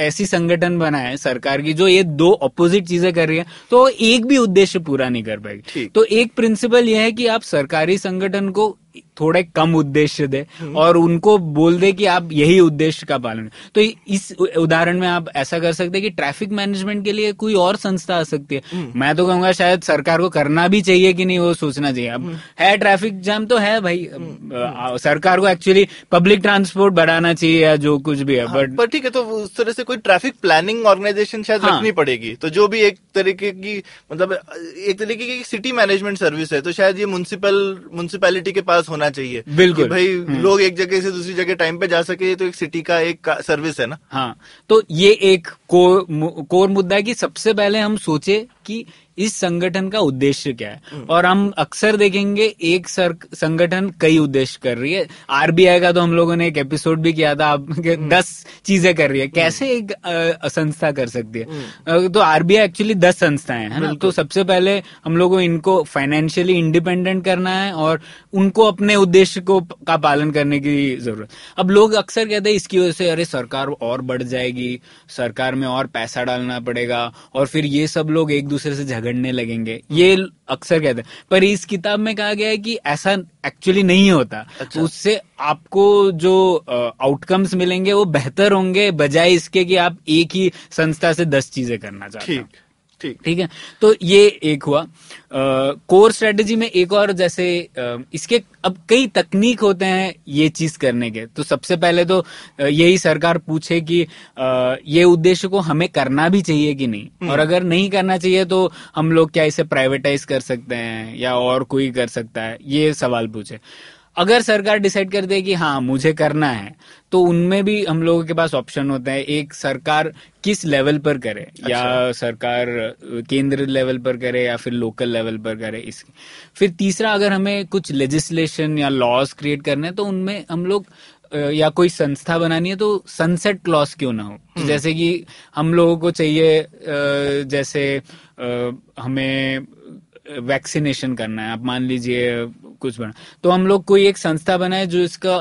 ऐसी संगठन बना है सरकार की जो ये दो अपोजिट चीजें कर रही है तो एक भी उद्देश्य पूरा नहीं कर पाएगी तो एक प्रिंसिपल यह है कि आप सरकारी संगठन को थोड़े कम उद्देश्य दे हम्म। और उनको बोल दे कि आप यही उद्देश्य का पालन तो इस उदाहरण में आप ऐसा कर सकते हैं कि ट्रैफिक मैनेजमेंट के लिए कोई और संस्था आ सकती है हम्म। मैं तो कहूंगा शायद सरकार को करना भी चाहिए कि नहीं वो सोचना चाहिए अब हम्म। है ट्रैफिक जाम तो है भाई सरकार को एक्चुअली पब्लिक ट्रांसपोर्ट बढ़ाना चाहिए या जो कुछ भी है बट हाँ, पर ठीक है तो उस तरह से कोई ट्रैफिक प्लानिंग ऑर्गेनाइजेशन शायद हाँ। रखनी पड़ेगी तो जो भी एक तरीके की मतलब एक तरीके की सिटी मैनेजमेंट सर्विस है तो शायद ये म्यूनसिपल म्यूनसिपैलिटी के पास पास होना चाहिए बिल्कुल भाई हम्म। लोग एक जगह से दूसरी जगह टाइम पे जा सके तो एक सिटी का एक सर्विस है ना हाँ तो ये एक कोर कोर मुद्दा है कि सबसे पहले हम सोचे कि इस संगठन का उद्देश्य क्या है हम्म। और हम अक्सर देखेंगे एक सर, संगठन कई उद्देश्य कर रही है आरबीआई का तो हम लोगों ने एक एपिसोड भी किया था आप हम्म। दस चीजें कर रही है हम्म। कैसे एक संस्था कर सकती है तो आरबीआई एक्चुअली दस संस्थाएं हैं ना तो सबसे पहले हम लोगों इनको फाइनेंशियली इंडिपेंडेंट करना है और उनको अपने उद्देश्य को का पालन करने की जरूरत अब लोग अक्सर कहते हैं इसकी वजह से अरे सरकार और बढ़ जाएगी सरकार में और पैसा डालना पड़ेगा और फिर ये सब लोग एक दूसरे से झगड़ने लगेंगे ये हम्म। अक्सर कहते हैं पर इस किताब में कहा गया है कि ऐसा एक्चुअली नहीं होता अच्छा। उससे आपको जो आउटकम्स मिलेंगे वो बेहतर होंगे बजाय इसके कि आप एक ही संस्था से दस चीजें करना चाहते हैं ठीक है तो ये एक हुआ कोर uh, स्ट्रेटजी में एक और जैसे uh, इसके अब कई तकनीक होते हैं ये चीज करने के तो सबसे पहले तो यही सरकार पूछे कि uh, ये उद्देश्य को हमें करना भी चाहिए कि नहीं हम्म। और अगर नहीं करना चाहिए तो हम लोग क्या इसे प्राइवेटाइज कर सकते हैं या और कोई कर सकता है ये सवाल पूछे अगर सरकार डिसाइड कर दे कि हाँ मुझे करना है तो उनमें भी हम लोगों के पास ऑप्शन होता है एक सरकार किस लेवल पर करे अच्छा। या सरकार केंद्र लेवल पर करे या फिर लोकल लेवल पर करे इस फिर तीसरा अगर हमें कुछ लेजिस्लेशन या लॉज क्रिएट करने हैं तो उनमें हम लोग या कोई संस्था बनानी है तो सनसेट क्लॉज क्यों ना हो हम्म। जैसे कि हम लोगों को चाहिए जैसे हमें वैक्सीनेशन करना है आप मान लीजिए कुछ बना तो हम लोग कोई एक संस्था बनाए जो इसका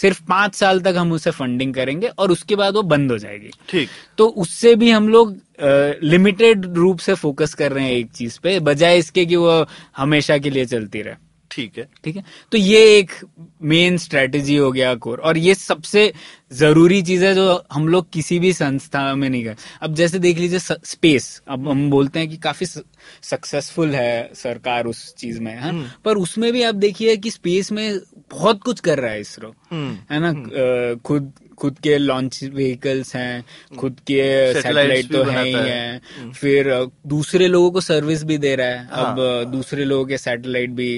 सिर्फ पांच साल तक हम उसे फंडिंग करेंगे और उसके बाद वो बंद हो जाएगी ठीक तो उससे भी हम लोग लिमिटेड रूप से फोकस कर रहे हैं एक चीज पे बजाय इसके कि वो हमेशा के लिए चलती रहे ठीक है ठीक है तो ये एक मेन स्ट्रेटेजी हो गया कोर और ये सबसे जरूरी चीज है जो हम लोग किसी भी संस्था में नहीं गए अब जैसे देख लीजिए स्पेस अब हम बोलते हैं कि काफी सक्सेसफुल है सरकार उस चीज में है हम्म। पर उसमें भी आप देखिए कि स्पेस में बहुत कुछ कर रहा है इसरो हम्म। है ना हम्म। खुद खुद के लॉन्च व्हीकल्स हैं हम्म। खुद के सैटेलाइट uh, तो है ही है हम्म। फिर uh, दूसरे लोगों को सर्विस भी दे रहा है हाँ, अब uh, दूसरे लोगों के सैटेलाइट भी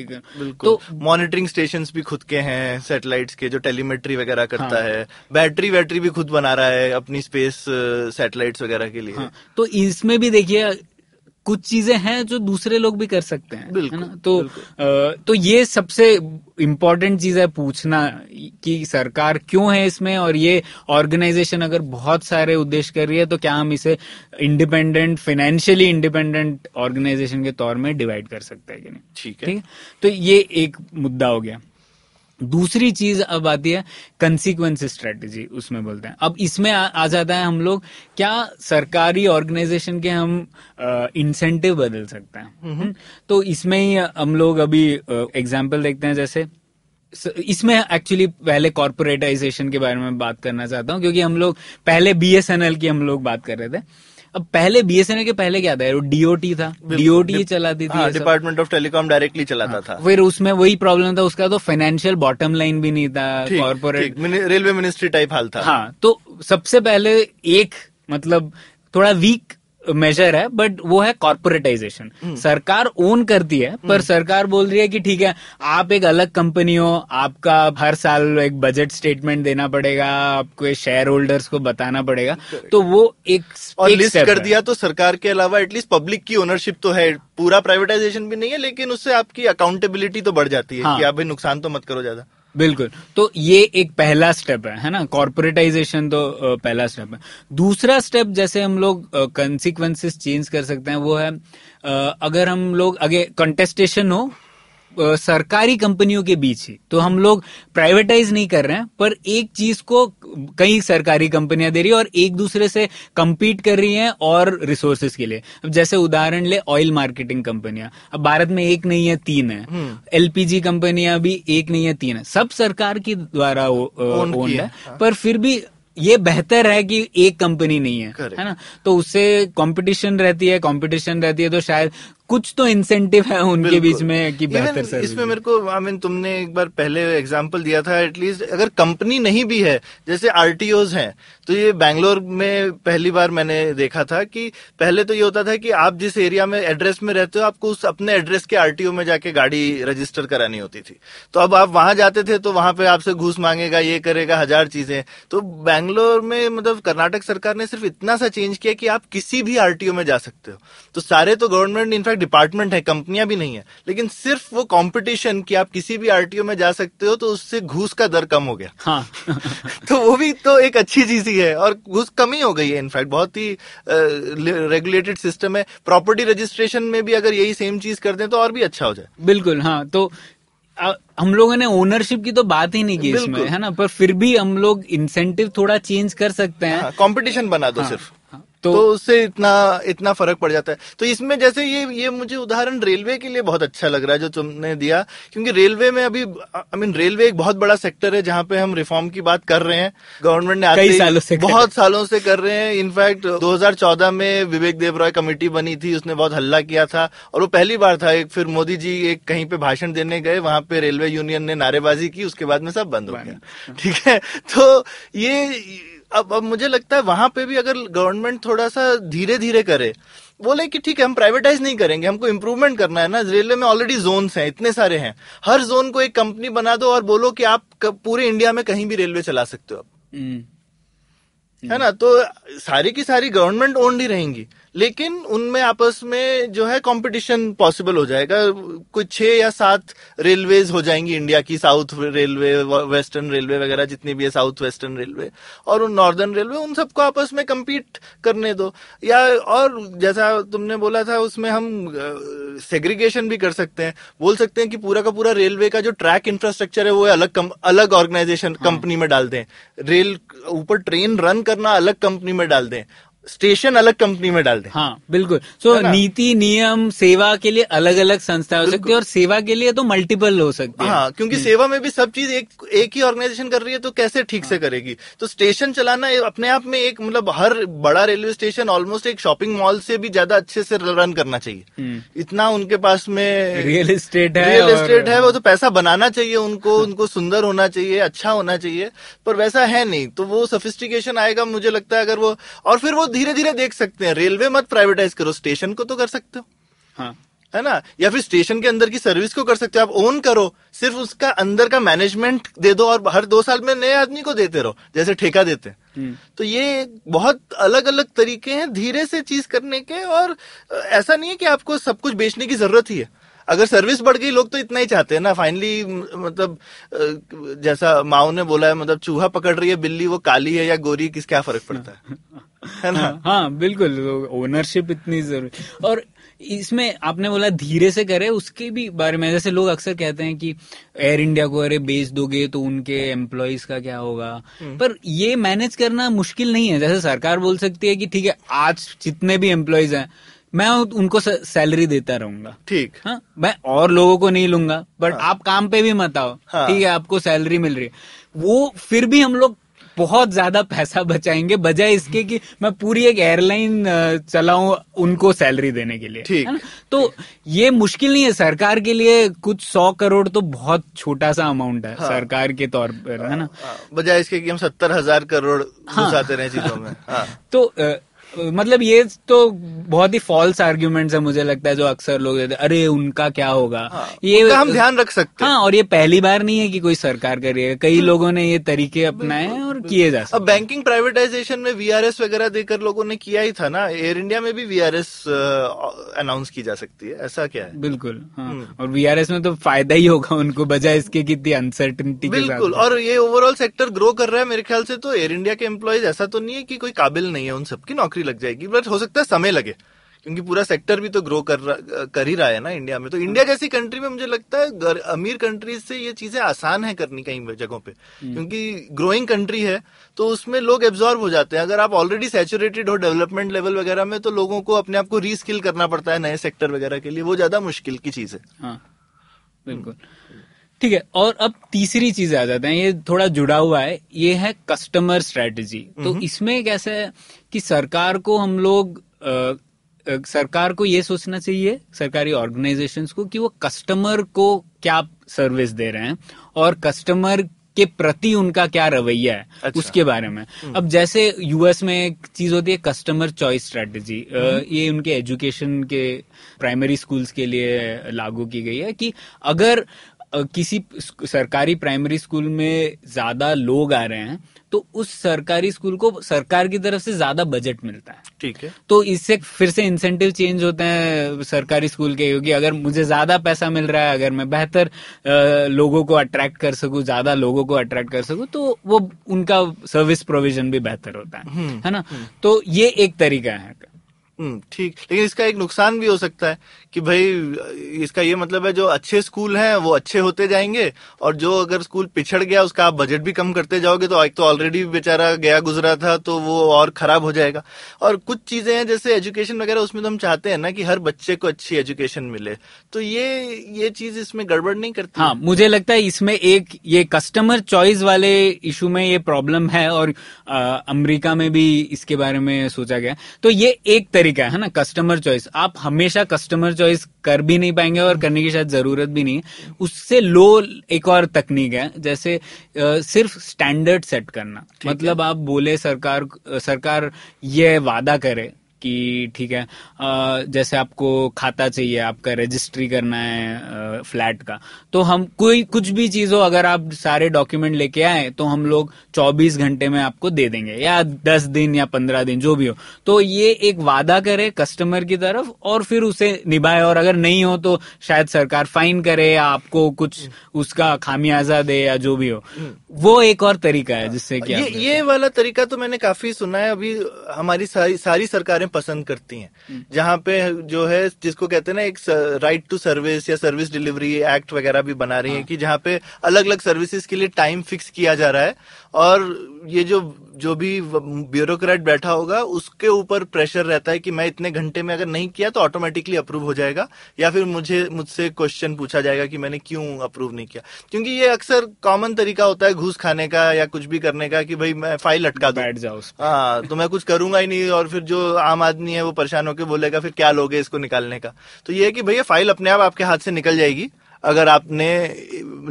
तो मॉनिटरिंग स्टेशन भी खुद के हैं सैटेलाइट्स के जो टेलीमेट्री वगैरह करता हाँ, है बैटरी वैटरी भी खुद बना रहा है अपनी स्पेस सैटेलाइट्स वगैरह के लिए हाँ, तो इसमें भी देखिए कुछ चीजें हैं जो दूसरे लोग भी कर सकते हैं है ना तो आ, तो ये सबसे इम्पोर्टेंट चीज है पूछना कि सरकार क्यों है इसमें और ये ऑर्गेनाइजेशन अगर बहुत सारे उद्देश्य कर रही है तो क्या हम इसे इंडिपेंडेंट फाइनेंशियली इंडिपेंडेंट ऑर्गेनाइजेशन के तौर में डिवाइड कर सकते हैं कि नहीं ठीक है ठीक है तो ये एक मुद्दा हो गया दूसरी चीज अब आती है कंसिक्वेंस स्ट्रेटेजी उसमें बोलते हैं अब इसमें आ, आ जाता है हम लोग क्या सरकारी ऑर्गेनाइजेशन के हम इंसेंटिव बदल सकते हैं हम्म। हम्म। तो इसमें ही हम लोग अभी एग्जाम्पल देखते हैं जैसे इसमें एक्चुअली पहले कॉरपोरेटाइजेशन के बारे में बात करना चाहता हूँ क्योंकि हम लोग पहले बीएसएनएल की हम लोग बात कर रहे थे अब पहले बीएसएनएल के पहले क्या था डीओटी था डीओटी चलाती थी डिपार्टमेंट ऑफ टेलीकॉम डायरेक्टली चलाता हाँ। था फिर उसमें वही प्रॉब्लम था उसका तो फाइनेंशियल बॉटम लाइन भी नहीं था कॉर्पोरेट रेलवे मिनिस्ट्री टाइप हाल था हाँ तो सबसे पहले एक मतलब थोड़ा वीक मेजर है बट वो है कॉर्पोरेटाइजेशन hmm. सरकार ओन करती है पर hmm. सरकार बोल रही है कि ठीक है आप एक अलग कंपनी हो आपका हर साल एक बजट स्टेटमेंट देना पड़ेगा आपको शेयर होल्डर्स को बताना पड़ेगा तो वो एक और एक लिस्ट कर दिया तो सरकार के अलावा एटलीस्ट पब्लिक की ओनरशिप तो है पूरा प्राइवेटाइजेशन भी नहीं है लेकिन उससे आपकी अकाउंटेबिलिटी तो बढ़ जाती है हाँ. कि आप नुकसान तो मत करो ज्यादा बिल्कुल तो ये एक पहला स्टेप है है ना कॉर्पोरेटाइजेशन तो पहला स्टेप है दूसरा स्टेप जैसे हम लोग कंसिक्वेंसेस चेंज कर सकते हैं वो है अगर हम लोग अगे कंटेस्टेशन हो सरकारी कंपनियों के बीच ही तो हम लोग प्राइवेटाइज नहीं कर रहे हैं पर एक चीज को कई सरकारी कंपनियां दे रही है और एक दूसरे से कंपीट कर रही हैं और रिसोर्सेज के लिए अब जैसे उदाहरण ले ऑयल मार्केटिंग कंपनियां अब भारत में एक नहीं है तीन है एलपीजी हम्म। कंपनियां भी एक नहीं है तीन है सब सरकार के द्वारा ओन है हाँ। पर फिर भी ये बेहतर है कि एक कंपनी नहीं है है ना तो उससे कंपटीशन रहती है कंपटीशन रहती है तो शायद कुछ तो इंसेंटिव है उनके बीच में कि बेहतर सर्विस इसमें मेरे को आई मीन तुमने एक बार पहले एग्जांपल दिया था एटलीस्ट अगर कंपनी नहीं भी है जैसे आर हैं तो ये बैंगलोर में पहली बार मैंने देखा था कि पहले तो ये होता था कि आप जिस एरिया में एड्रेस में रहते हो आपको उस अपने एड्रेस के आरटीओ में जाके गाड़ी रजिस्टर करानी होती थी तो अब आप वहां जाते थे तो वहां पे आपसे घूस मांगेगा ये करेगा हजार चीजें तो बैंगलोर में मतलब कर्नाटक सरकार ने सिर्फ इतना सा चेंज किया कि आप किसी भी आरटीओ में जा सकते हो तो सारे तो गवर्नमेंट इनफैक्ट डिपार्टमेंट है कंपनियां भी नहीं है लेकिन सिर्फ वो कंपटीशन कि आप किसी भी आरटीओ में जा सकते हो तो उससे घूस का दर कम हो गया हाँ। तो वो भी तो एक अच्छी चीज ही है और घूस कम ही हो गई है इनफैक्ट बहुत ही रेगुलेटेड सिस्टम है प्रॉपर्टी रजिस्ट्रेशन में भी अगर यही सेम चीज कर दें तो और भी अच्छा हो जाए बिल्कुल हाँ तो हम लोगों ने ओनरशिप की तो बात ही नहीं की इसमें है ना पर फिर भी हम लोग इंसेंटिव थोड़ा चेंज कर सकते हैं कंपटीशन हाँ, बना दो हाँ, सिर्फ हाँ, तो, तो उससे इतना इतना फर्क पड़ जाता है तो इसमें जैसे ये ये मुझे उदाहरण रेलवे के लिए बहुत अच्छा लग रहा है जो तुमने दिया क्योंकि रेलवे में अभी आई मीन रेलवे एक बहुत बड़ा सेक्टर है जहां पे हम रिफॉर्म की बात कर रहे हैं गवर्नमेंट ने आते सालों से बहुत सालों से कर रहे हैं इनफैक्ट 2014 में विवेक देव रॉय कमेटी बनी थी उसने बहुत हल्ला किया था और वो पहली बार था एक फिर मोदी जी एक कहीं पे भाषण देने गए वहां पे रेलवे यूनियन ने नारेबाजी की उसके बाद में सब बंद हो गया ठीक है तो ये अब अब मुझे लगता है वहां पे भी अगर गवर्नमेंट थोड़ा सा धीरे धीरे करे बोले कि ठीक है हम प्राइवेटाइज नहीं करेंगे हमको इम्प्रूवमेंट करना है ना रेलवे में ऑलरेडी जोन हैं इतने सारे हैं हर जोन को एक कंपनी बना दो और बोलो कि आप पूरे इंडिया में कहीं भी रेलवे चला सकते हो आप हम्म। है ना तो सारी की सारी गवर्नमेंट ओन ही रहेंगी लेकिन उनमें आपस में जो है कंपटीशन पॉसिबल हो जाएगा कुछ छह या सात रेलवे हो जाएंगी इंडिया की साउथ रेलवे वेस्टर्न रेलवे वगैरह जितनी भी है साउथ वेस्टर्न रेलवे और उन नॉर्दर्न रेलवे उन सबको आपस में कम्पीट करने दो या और जैसा तुमने बोला था उसमें हम सेग्रीगेशन भी कर सकते हैं बोल सकते हैं कि पूरा का पूरा रेलवे का जो ट्रैक इंफ्रास्ट्रक्चर है वो अलग कम, अलग ऑर्गेनाइजेशन हाँ। कंपनी में डाल दें रेल ऊपर ट्रेन रन करना अलग कंपनी में डाल दें स्टेशन अलग कंपनी में डाल दे हाँ बिल्कुल सो so, नीति नियम सेवा के लिए अलग अलग संस्था हो सकती है और सेवा के लिए तो मल्टीपल हो सकती है हाँ क्योंकि सेवा में भी सब चीज एक एक ही ऑर्गेनाइजेशन कर रही है तो कैसे ठीक हाँ। से करेगी तो स्टेशन चलाना अपने आप में एक मतलब हर बड़ा रेलवे स्टेशन ऑलमोस्ट एक शॉपिंग मॉल से भी ज्यादा अच्छे से रन करना चाहिए हम्म। इतना उनके पास में रियल इस्टेट है रियल इस्टेट है वो तो पैसा बनाना चाहिए उनको हाँ। उनको सुंदर होना चाहिए अच्छा होना चाहिए पर वैसा है नहीं तो वो सफिस्टिकेशन आएगा मुझे लगता है अगर वो और फिर वो धीरे धीरे देख सकते हैं रेलवे मत प्राइवेटाइज करो स्टेशन को तो कर सकते हो हाँ है ना या फिर स्टेशन के अंदर की सर्विस को कर सकते हो आप ओन करो सिर्फ उसका अंदर का मैनेजमेंट दे दो और हर दो साल में नए आदमी को देते रहो जैसे ठेका देते हम्म। तो ये बहुत अलग अलग तरीके हैं धीरे से चीज करने के और ऐसा नहीं है कि आपको सब कुछ बेचने की जरूरत ही है अगर सर्विस बढ़ गई लोग तो इतना ही चाहते हैं ना फाइनली मतलब जैसा माओ ने बोला है मतलब चूहा पकड़ रही है बिल्ली वो काली है या गोरी किस क्या फर्क पड़ता है है ना हाँ, हाँ बिल्कुल ओनरशिप इतनी जरूरी और इसमें आपने बोला धीरे से करे उसके भी बारे में जैसे लोग अक्सर कहते हैं कि एयर इंडिया को अरे बेच दोगे तो उनके एम्प्लॉयज का क्या होगा हम्म। पर ये मैनेज करना मुश्किल नहीं है जैसे सरकार बोल सकती है कि ठीक है आज जितने भी एम्प्लॉयज हैं मैं उनको सैलरी देता रहूंगा ठीक हाँ मैं और लोगों को नहीं लूंगा बट हाँ, आप काम पे भी मत आओ हाँ, ठीक है आपको सैलरी मिल रही है वो फिर भी हम लोग बहुत ज्यादा पैसा बचाएंगे बजाय इसके कि मैं पूरी एक एयरलाइन चलाऊं उनको सैलरी देने के लिए ठीक तो ये मुश्किल नहीं है सरकार के लिए कुछ सौ करोड़ तो बहुत छोटा सा अमाउंट है हाँ, सरकार के तौर पर है ना हाँ, हाँ। बजाय इसके कि हम सत्तर हजार करोड़ हाँ, रहे चीजों में हाँ, तो मतलब ये तो बहुत ही फॉल्स आर्ग्यूमेंट है मुझे लगता है जो अक्सर लोग देते अरे उनका क्या होगा हाँ, ये हम ध्यान रख सकते हाँ, हैं हाँ और ये पहली बार नहीं है कि कोई सरकार करिएगा कई लोगों ने ये तरीके अपनाए और किए जा सकते अब बैंकिंग प्राइवेटाइजेशन में वीआरएस वगैरह देकर लोगों ने किया ही था ना एयर इंडिया में भी वीआरएस अनाउंस की जा सकती है ऐसा क्या है बिल्कुल हाँ। हम्म। और वीआरएस में तो फायदा ही होगा उनको बजाय इसके कितनी अनसर्टिनिटी बिल्कुल और ये ओवरऑल सेक्टर ग्रो कर रहा है मेरे ख्याल से तो एयर इंडिया के एम्प्लॉयज ऐसा तो नहीं है कि कोई काबिल नहीं है उन सबकी नौकरी नौकरी लग जाएगी बट हो सकता है समय लगे क्योंकि पूरा सेक्टर भी तो ग्रो कर कर ही रहा है ना इंडिया में तो इंडिया हम्म। जैसी कंट्री में मुझे लगता है गर, अमीर कंट्रीज से ये चीजें आसान है करनी कहीं जगहों पे हम्म। क्योंकि ग्रोइंग कंट्री है तो उसमें लोग एब्जॉर्व हो जाते हैं अगर आप ऑलरेडी सेचुरेटेड हो डेवलपमेंट लेवल वगैरह में तो लोगों को अपने आप को रीस्किल करना पड़ता है नए सेक्टर वगैरह के लिए वो ज्यादा मुश्किल की चीज है हाँ, बिल्कुल ठीक है और अब तीसरी चीज आ जाते हैं ये थोड़ा जुड़ा हुआ है ये है कस्टमर स्ट्रेटजी तो इसमें कैसा है कि सरकार को हम लोग आ, सरकार को ये सोचना चाहिए सरकारी ऑर्गेनाइजेशन को कि वो कस्टमर को क्या सर्विस दे रहे हैं और कस्टमर के प्रति उनका क्या रवैया है अच्छा। उसके बारे में हम्म। अब जैसे यूएस में एक चीज होती है कस्टमर चॉइस स्ट्रेटजी ये उनके एजुकेशन के प्राइमरी स्कूल्स के लिए लागू की गई है कि अगर किसी सरकारी प्राइमरी स्कूल में ज्यादा लोग आ रहे हैं तो उस सरकारी स्कूल को सरकार की तरफ से ज्यादा बजट मिलता है ठीक है तो इससे फिर से इंसेंटिव चेंज होते हैं सरकारी स्कूल के क्योंकि अगर मुझे ज्यादा पैसा मिल रहा है अगर मैं बेहतर लोगों को अट्रैक्ट कर सकूं ज्यादा लोगों को अट्रैक्ट कर सकूं तो वो उनका सर्विस प्रोविजन भी बेहतर होता है हम्म, है ना हम्म। तो ये एक तरीका है हम्म, ठीक लेकिन इसका एक नुकसान भी हो सकता है कि भाई इसका ये मतलब है जो अच्छे स्कूल हैं वो अच्छे होते जाएंगे और जो अगर स्कूल पिछड़ गया उसका आप बजट भी कम करते जाओगे तो एक तो ऑलरेडी बेचारा गया गुजरा था तो वो और खराब हो जाएगा और कुछ चीजें हैं जैसे एजुकेशन वगैरह उसमें तो हम चाहते हैं ना कि हर बच्चे को अच्छी एजुकेशन मिले तो ये ये चीज इसमें गड़बड़ नहीं करती हाँ मुझे लगता है इसमें एक ये कस्टमर चॉइस वाले इशू में ये प्रॉब्लम है और अमरीका में भी इसके बारे में सोचा गया तो ये एक तरीका तरीका है ना कस्टमर चॉइस आप हमेशा कस्टमर चॉइस कर भी नहीं पाएंगे और करने की शायद जरूरत भी नहीं है उससे लो एक और तकनीक है जैसे सिर्फ स्टैंडर्ड सेट करना मतलब आप बोले सरकार सरकार ये वादा करे कि ठीक है जैसे आपको खाता चाहिए आपका रजिस्ट्री करना है फ्लैट का तो हम कोई कुछ भी चीज़ हो अगर आप सारे डॉक्यूमेंट लेके आए तो हम लोग 24 घंटे में आपको दे देंगे या 10 दिन या 15 दिन जो भी हो तो ये एक वादा करे कस्टमर की तरफ और फिर उसे निभाए और अगर नहीं हो तो शायद सरकार फाइन करे या आपको कुछ उसका खामियाजा दे या जो भी हो वो एक और तरीका है जिससे कि ये, ये वाला तरीका तो मैंने काफी सुना है अभी हमारी सारी, सारी सरकारें पसंद करती हैं हम्म। जहाँ पे जो है जिसको कहते हैं ना एक राइट टू सर्विस या सर्विस डिलीवरी एक्ट वगैरह भी बना रही है हाँ। कि जहाँ पे अलग अलग सर्विसेज के लिए टाइम फिक्स किया जा रहा है और ये जो जो भी ब्यूरोक्रेट बैठा होगा उसके ऊपर प्रेशर रहता है कि मैं इतने घंटे में अगर नहीं किया तो ऑटोमेटिकली अप्रूव हो जाएगा या फिर मुझे मुझसे क्वेश्चन पूछा जाएगा कि मैंने क्यों अप्रूव नहीं किया क्योंकि ये अक्सर कॉमन तरीका होता है घूस खाने का या कुछ भी करने का कि भाई मैं फाइल अटका बैठ जाओ हाँ तो मैं कुछ करूंगा ही नहीं और फिर जो आम आदमी है वो परेशान होकर बोलेगा फिर क्या लोगे इसको निकालने का तो ये है कि भैया फाइल अपने आप आपके हाथ से निकल जाएगी अगर आपने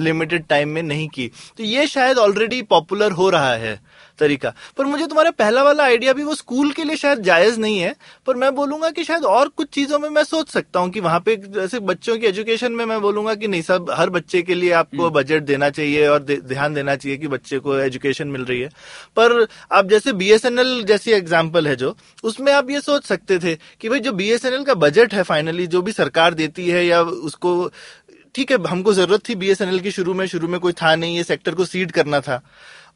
लिमिटेड टाइम में नहीं की तो ये शायद ऑलरेडी पॉपुलर हो रहा है तरीका पर मुझे तुम्हारा पहला वाला आइडिया भी वो स्कूल के लिए शायद जायज नहीं है पर मैं बोलूंगा कि शायद और कुछ चीजों में मैं सोच सकता हूँ कि वहां पे जैसे बच्चों की एजुकेशन में मैं बोलूंगा कि नहीं सब हर बच्चे के लिए आपको बजट हम्म। देना चाहिए और दे, ध्यान देना चाहिए कि बच्चे को एजुकेशन मिल रही है पर आप जैसे बी जैसी एग्जाम्पल है जो उसमें आप ये सोच सकते थे कि भाई जो बीएसएनएल का बजट है फाइनली जो भी सरकार देती है या उसको ठीक है हमको जरूरत थी बीएसएनएल की शुरू में शुरू में कोई था नहीं ये सेक्टर को सीड करना था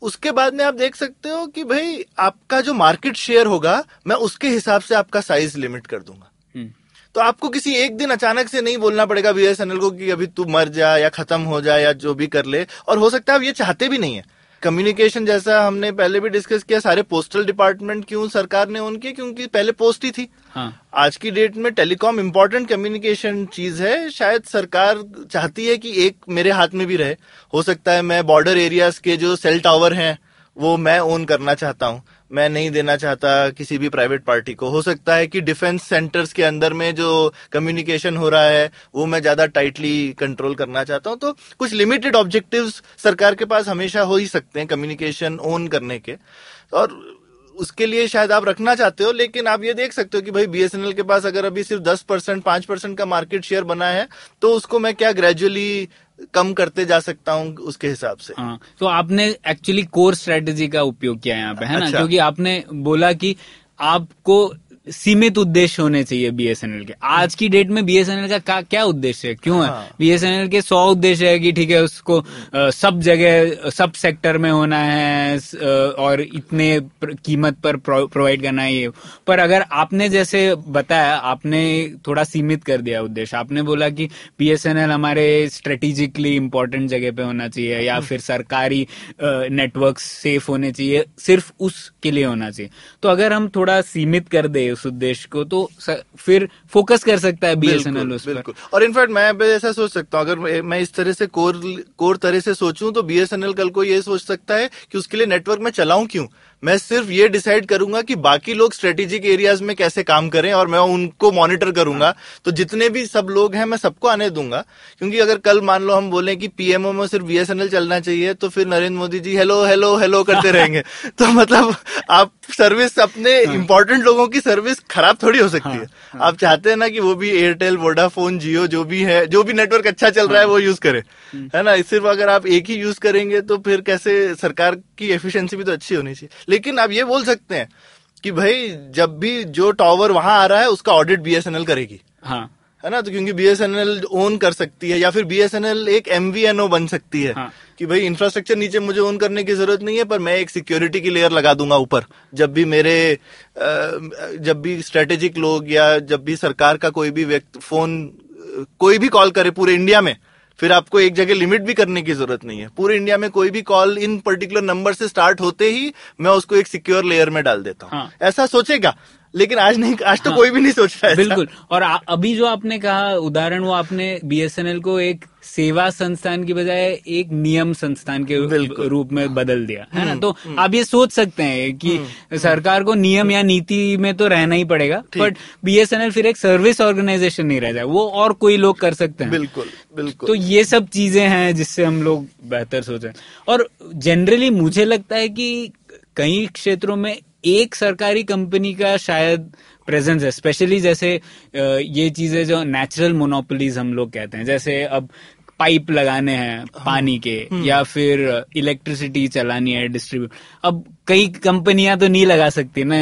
उसके बाद में आप देख सकते हो कि भाई आपका जो मार्केट शेयर होगा मैं उसके हिसाब से आपका साइज लिमिट कर दूंगा हम्म। तो आपको किसी एक दिन अचानक से नहीं बोलना पड़ेगा बीएसएनएल को कि अभी तू मर जा या खत्म हो जा या जो भी कर ले और हो सकता है आप ये चाहते भी नहीं है कम्युनिकेशन जैसा हमने पहले भी डिस्कस किया सारे पोस्टल डिपार्टमेंट क्यों सरकार ने उनके क्योंकि पहले पोस्ट ही थी हाँ. आज की डेट में टेलीकॉम इम्पोर्टेंट कम्युनिकेशन चीज है शायद सरकार चाहती है कि एक मेरे हाथ में भी रहे हो सकता है मैं बॉर्डर एरियाज के जो सेल टावर हैं वो मैं ओन करना चाहता हूँ मैं नहीं देना चाहता किसी भी प्राइवेट पार्टी को हो सकता है कि डिफेंस सेंटर्स के अंदर में जो कम्युनिकेशन हो रहा है वो मैं ज्यादा टाइटली कंट्रोल करना चाहता हूँ तो कुछ लिमिटेड ऑब्जेक्टिव सरकार के पास हमेशा हो ही सकते हैं कम्युनिकेशन ओन करने के और उसके लिए शायद आप रखना चाहते हो लेकिन आप ये देख सकते हो कि भाई बीएसएनएल के पास अगर अभी सिर्फ दस परसेंट पांच परसेंट का मार्केट शेयर बना है तो उसको मैं क्या ग्रेजुअली कम करते जा सकता हूँ उसके हिसाब से आ, हाँ, तो आपने एक्चुअली कोर स्ट्रेटेजी का उपयोग किया यहाँ पे है अच्छा। क्योंकि आपने बोला कि आपको सीमित उद्देश्य होने चाहिए बीएसएनएल के आज की डेट में बीएसएनएल का, का क्या उद्देश्य है क्यों हाँ। है बीएसएनएल के सौ उद्देश्य है कि ठीक है उसको आ, सब जगह सब सेक्टर में होना है और इतने कीमत पर प्रोवाइड करना है ये पर अगर आपने जैसे बताया आपने थोड़ा सीमित कर दिया उद्देश्य आपने बोला कि बीएसएनएल हमारे स्ट्रेटेजिकली इम्पोर्टेंट जगह पे होना चाहिए या हम्म। फिर सरकारी नेटवर्क सेफ होने चाहिए सिर्फ उसके लिए होना चाहिए तो अगर हम थोड़ा सीमित कर दे उस उद्देश्य को तो फिर फोकस कर सकता है बीएसएनएल उस बिल्कुल और इनफैक्ट मैं भी ऐसा सोच सकता हूँ अगर मैं इस तरह से कोर कोर तरह से सोचूं तो बीएसएनएल कल को ये सोच सकता है कि उसके लिए नेटवर्क में चलाऊं क्यों मैं सिर्फ ये डिसाइड करूंगा कि बाकी लोग स्ट्रेटेजिक एरियाज में कैसे काम करें और मैं उनको मॉनिटर करूंगा तो जितने भी सब लोग हैं मैं सबको आने दूंगा क्योंकि अगर कल मान लो हम बोले कि पीएमओ में सिर्फ बीएसएनएल चलना चाहिए तो फिर Narendra Modi ji hello hello hello करते रहेंगे तो मतलब आप सर्विस अपने इंपॉर्टेंट हाँ। लोगों की सर्विस खराब थोड़ी हो सकती है हाँ, हाँ। आप चाहते हैं ना कि वो भी एयरटेल वोडाफोन जियो जो भी है जो भी नेटवर्क अच्छा चल रहा है वो यूज करे हम्म। है ना सिर्फ अगर आप एक ही यूज करेंगे तो फिर कैसे सरकार की एफिशिएंसी भी तो अच्छी होनी चाहिए लेकिन आप ये बोल सकते हैं कि भाई जब भी जो टॉवर वहां आ रहा है उसका ऑडिट बीएसएनएल करेगी हाँ है ना तो क्योंकि बीएसएनएल ओन कर सकती है या फिर बीएसएनएल एक एमवीएनओ बन सकती है हाँ। कि भाई इंफ्रास्ट्रक्चर नीचे मुझे ओन करने की जरूरत नहीं है पर मैं एक सिक्योरिटी की लेयर लगा दूंगा ऊपर जब भी मेरे जब भी स्ट्रेटेजिक लोग या जब भी सरकार का कोई भी व्यक्ति फोन कोई भी कॉल करे पूरे इंडिया में फिर आपको एक जगह लिमिट भी करने की जरूरत नहीं है पूरे इंडिया में कोई भी कॉल इन पर्टिकुलर नंबर से स्टार्ट होते ही मैं उसको एक सिक्योर लेयर में डाल देता हूँ हाँ। ऐसा सोचेगा लेकिन आज नहीं आज तो हाँ, कोई भी नहीं सोच रहा है बिल्कुल और आ, अभी जो आपने कहा उदाहरण वो आपने बीएसएनएल को एक सेवा संस्थान की बजाय एक नियम संस्थान के रूप में बदल दिया है ना हम्म, तो हम्म। आप ये सोच सकते हैं कि हम्म, सरकार को नियम या नीति में तो रहना ही पड़ेगा बट बीएसएनएल फिर एक सर्विस ऑर्गेनाइजेशन नहीं रह जाए वो और कोई लोग कर सकते हैं बिल्कुल बिल्कुल तो ये सब चीजें हैं जिससे हम लोग बेहतर सोचे और जनरली मुझे लगता है कि कई क्षेत्रों में एक सरकारी कंपनी का शायद प्रेजेंस है स्पेशली जैसे ये चीजें जो नेचुरल मोनोपोलीज हम लोग कहते हैं जैसे अब पाइप लगाने हैं हाँ। पानी के हम्म। या फिर इलेक्ट्रिसिटी चलानी है डिस्ट्रीब्यूट अब कई कंपनियां तो नहीं लगा सकती ना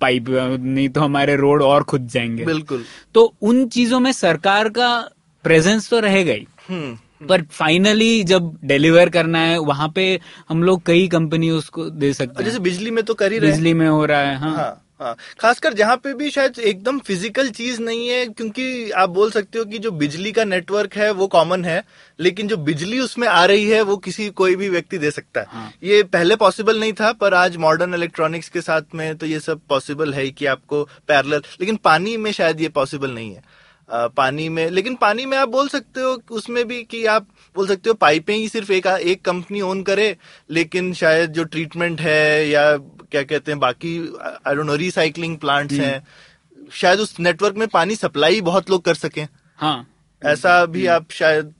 पाइप हम्म। नहीं तो हमारे रोड और खुद जाएंगे बिल्कुल तो उन चीजों में सरकार का प्रेजेंस तो रहेगा ही हम्म। हम्म। पर फाइनली जब डिलीवर करना है वहां पे हम लोग कई कंपनी उसको दे सकते हैं जैसे बिजली में तो कर ही बिजली में हो रहा है हाँ।, हाँ। हाँ खासकर जहाँ पे भी शायद एकदम फिजिकल चीज नहीं है क्योंकि आप बोल सकते हो कि जो बिजली का नेटवर्क है वो कॉमन है लेकिन जो बिजली उसमें आ रही है वो किसी कोई भी व्यक्ति दे सकता है हाँ। ये पहले पॉसिबल नहीं था पर आज मॉडर्न इलेक्ट्रॉनिक्स के साथ में तो ये सब पॉसिबल है कि आपको पैरल लेकिन पानी में शायद ये पॉसिबल नहीं है पानी में लेकिन पानी में आप बोल सकते हो उसमें भी कि आप बोल सकते हो पाइपें ही सिर्फ एक एक कंपनी ओन करे लेकिन शायद जो ट्रीटमेंट है या क्या कहते हैं बाकी I don't know recycling plants हैं शायद उस नेटवर्क में पानी सप्लाई बहुत लोग कर सकें हाँ ऐसा भी आप शायद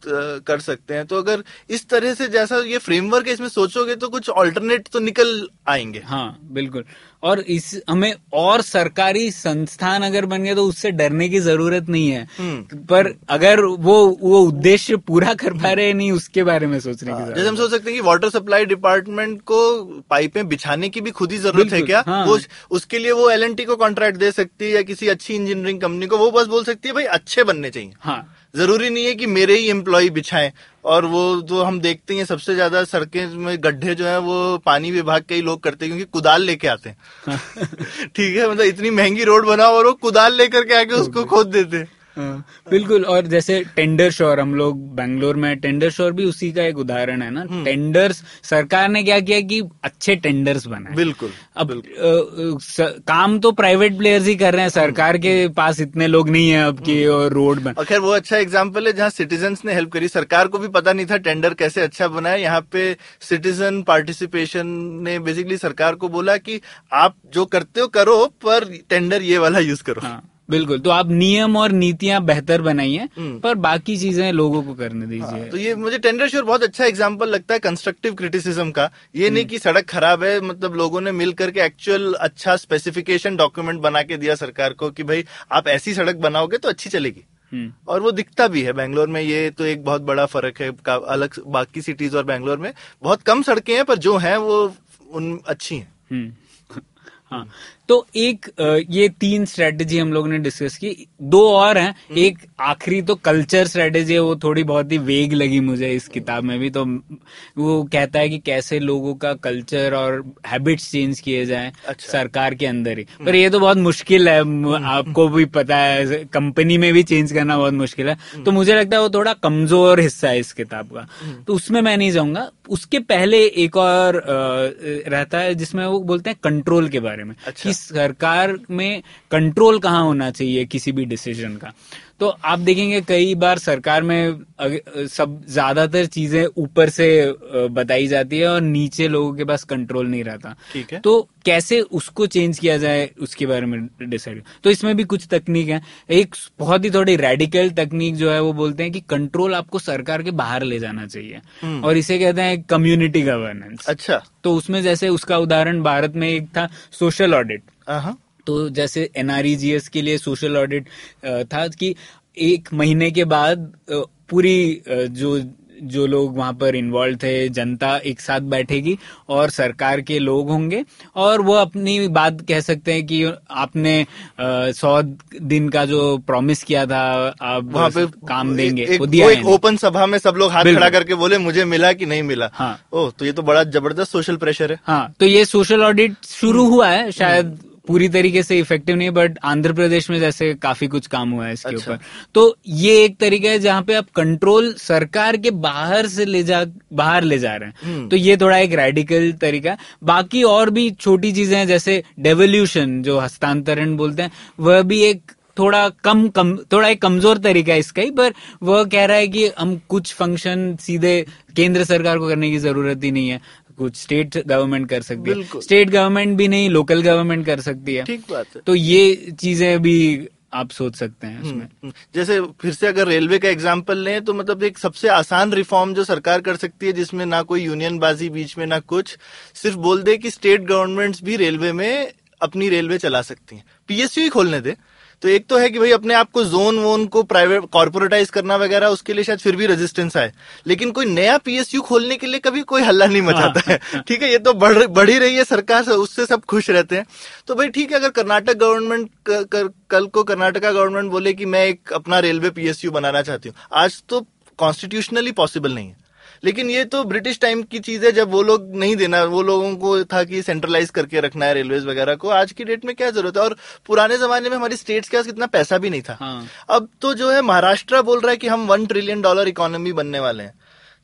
कर सकते हैं तो अगर इस तरह से जैसा ये फ्रेमवर्क है इसमें सोचोगे तो कुछ ऑल्टरनेट तो निकल आएंगे हाँ बिल्कुल और इस हमें और सरकारी संस्थान अगर बन गया तो उससे डरने की जरूरत नहीं है हम्म। पर अगर वो वो उद्देश्य पूरा कर पा रहे नहीं उसके बारे में सोचने की हाँ, जैसे हम सोच सकते हैं कि वाटर सप्लाई डिपार्टमेंट को पाइपें बिछाने की भी खुद ही जरूरत है क्या हाँ। वो उसके लिए वो एल को कॉन्ट्रैक्ट दे सकती है या किसी अच्छी इंजीनियरिंग कंपनी को वो बस बोल सकती है भाई अच्छे बनने चाहिए हाँ जरूरी नहीं है कि मेरे ही एम्प्लॉय बिछाएं और वो जो हम देखते हैं सबसे ज्यादा सड़कें में गड्ढे जो है वो पानी विभाग के ही लोग करते हैं क्योंकि कुदाल लेके आते हैं ठीक है मतलब इतनी महंगी रोड बना और वो कुदाल लेकर के आके उसको खोद देते हैं हाँ, बिल्कुल और जैसे टेंडर शोर हम लोग बेंगलोर में टेंडर शोर भी उसी का एक उदाहरण है ना हम्म। टेंडर्स सरकार ने क्या किया कि अच्छे टेंडर्स बनाए बिल्कुल अब बिल्कुल। आ, स, काम तो प्राइवेट प्लेयर्स ही कर रहे हैं सरकार के हम्म। पास इतने लोग नहीं है अब की हम्म। और रोड में खैर वो अच्छा एग्जाम्पल है जहाँ सिटीजन्स ने हेल्प करी सरकार को भी पता नहीं था टेंडर कैसे अच्छा बनाए यहाँ पे सिटीजन पार्टिसिपेशन ने बेसिकली सरकार को बोला की आप जो करते हो करो पर टेंडर ये वाला यूज करो हाँ। बिल्कुल तो आप नियम और नीतियां बेहतर बनाइए हम्म। पर बाकी चीजें लोगों को करने हाँ, दीजिए हाँ, तो ये मुझे टेंडर श्योर बहुत अच्छा एग्जाम्पल लगता है कंस्ट्रक्टिव क्रिटिसिज्म का ये नहीं हम्म। कि सड़क खराब है मतलब लोगों ने मिल करके एक्चुअल अच्छा स्पेसिफिकेशन डॉक्यूमेंट बना के दिया सरकार को कि भाई आप ऐसी सड़क बनाओगे तो अच्छी चलेगी हम्म। और वो दिखता भी है बैंगलोर में ये तो एक बहुत बड़ा फर्क है अलग बाकी सिटीज और बैंगलोर में बहुत कम सड़कें हैं पर जो हैं वो उन अच्छी हैं हाँ तो एक ये तीन स्ट्रेटेजी हम लोग ने डिस्कस की दो और हैं हम्म। एक आखिरी तो कल्चर स्ट्रेटेजी है वो थोड़ी बहुत ही वेग लगी मुझे इस किताब में भी तो वो कहता है कि कैसे लोगों का कल्चर और हैबिट्स चेंज किए जाए अच्छा। सरकार के अंदर ही हम्म। पर ये तो बहुत मुश्किल है हम्म। आपको भी पता है कंपनी में भी चेंज करना बहुत मुश्किल है तो मुझे लगता है वो थोड़ा कमजोर हिस्सा है इस किताब का तो उसमें मैं नहीं जाऊंगा उसके पहले एक और रहता है जिसमें वो बोलते हैं कंट्रोल के बारे में अच्छा। सरकार में कंट्रोल कहाँ होना चाहिए किसी भी डिसीजन का तो आप देखेंगे कई बार सरकार में सब ज्यादातर चीजें ऊपर से बताई जाती है और नीचे लोगों के पास कंट्रोल नहीं रहता ठीक है तो कैसे उसको चेंज किया जाए उसके बारे में डिसाइड तो इसमें भी कुछ तकनीक है एक बहुत ही थोड़ी रेडिकल तकनीक जो है वो बोलते हैं कि कंट्रोल आपको सरकार के बाहर ले जाना चाहिए हम्म। और इसे कहते हैं कम्युनिटी गवर्नेंस अच्छा तो उसमें जैसे उसका उदाहरण भारत में एक था सोशल ऑडिट तो जैसे एनआरईजीएस e के लिए सोशल ऑडिट था कि एक महीने के बाद पूरी जो जो लोग वहां पर इन्वॉल्व थे जनता एक साथ बैठेगी और सरकार के लोग होंगे और वो अपनी बात कह सकते हैं कि आपने सौ दिन का जो प्रॉमिस किया था आप वहाँ पे काम देंगे एक, वो दिया वो एक ओपन सभा में सब लोग हाथ खड़ा करके बोले मुझे मिला कि नहीं मिला हाँ ओ तो ये तो बड़ा जबरदस्त सोशल प्रेशर है हाँ तो ये सोशल ऑडिट शुरू हुआ है शायद पूरी तरीके से इफेक्टिव नहीं बट आंध्र प्रदेश में जैसे काफी कुछ काम हुआ है इसके अच्छा। ऊपर अच्छा। तो ये एक तरीका है जहाँ पे आप कंट्रोल सरकार के बाहर से ले जा बाहर ले जा रहे हैं हम्म। तो ये थोड़ा एक रेडिकल तरीका बाकी और भी छोटी चीजें हैं जैसे डेवोल्यूशन जो हस्तांतरण बोलते हैं वह भी एक थोड़ा कम कम थोड़ा एक कमजोर तरीका है इसका ही पर वह कह रहा है कि हम कुछ फंक्शन सीधे केंद्र सरकार को करने की जरूरत ही नहीं है कुछ स्टेट गवर्नमेंट कर सकती है स्टेट गवर्नमेंट भी नहीं लोकल गवर्नमेंट कर सकती है ठीक बात है तो ये चीजें भी आप सोच सकते हैं उसमें हम्म, हम्म। जैसे फिर से अगर रेलवे का एग्जाम्पल लें तो मतलब एक सबसे आसान रिफॉर्म जो सरकार कर सकती है जिसमें ना कोई यूनियन बाजी बीच में ना कुछ सिर्फ बोल दे कि स्टेट गवर्नमेंट्स भी रेलवे में अपनी रेलवे चला सकती हैं पीएसयू ही खोलने दे तो एक तो है कि भाई अपने आप को जोन वोन को प्राइवेट कॉर्पोरेटाइज करना वगैरह उसके लिए शायद फिर भी रेजिस्टेंस आए लेकिन कोई नया पीएसयू खोलने के लिए कभी कोई हल्ला नहीं मचाता हाँ। है ठीक है ये तो बढ़ बढ़ ही रही है सरकार उससे सब खुश रहते हैं तो भाई ठीक है अगर कर्नाटक गवर्नमेंट कल को कर्नाटका गवर्नमेंट बोले कि मैं एक अपना रेलवे पीएसयू बनाना चाहती हूँ आज तो कॉन्स्टिट्यूशनली पॉसिबल नहीं है लेकिन ये तो ब्रिटिश टाइम की चीज है जब वो लोग नहीं देना वो लोगों को था कि सेंट्रलाइज करके रखना है रेलवे वगैरह को आज की डेट में क्या जरूरत है और पुराने जमाने में हमारी स्टेट्स के पास कितना पैसा भी नहीं था हाँ। अब तो जो है महाराष्ट्र बोल रहा है कि हम वन ट्रिलियन डॉलर इकोनॉमी बनने वाले हैं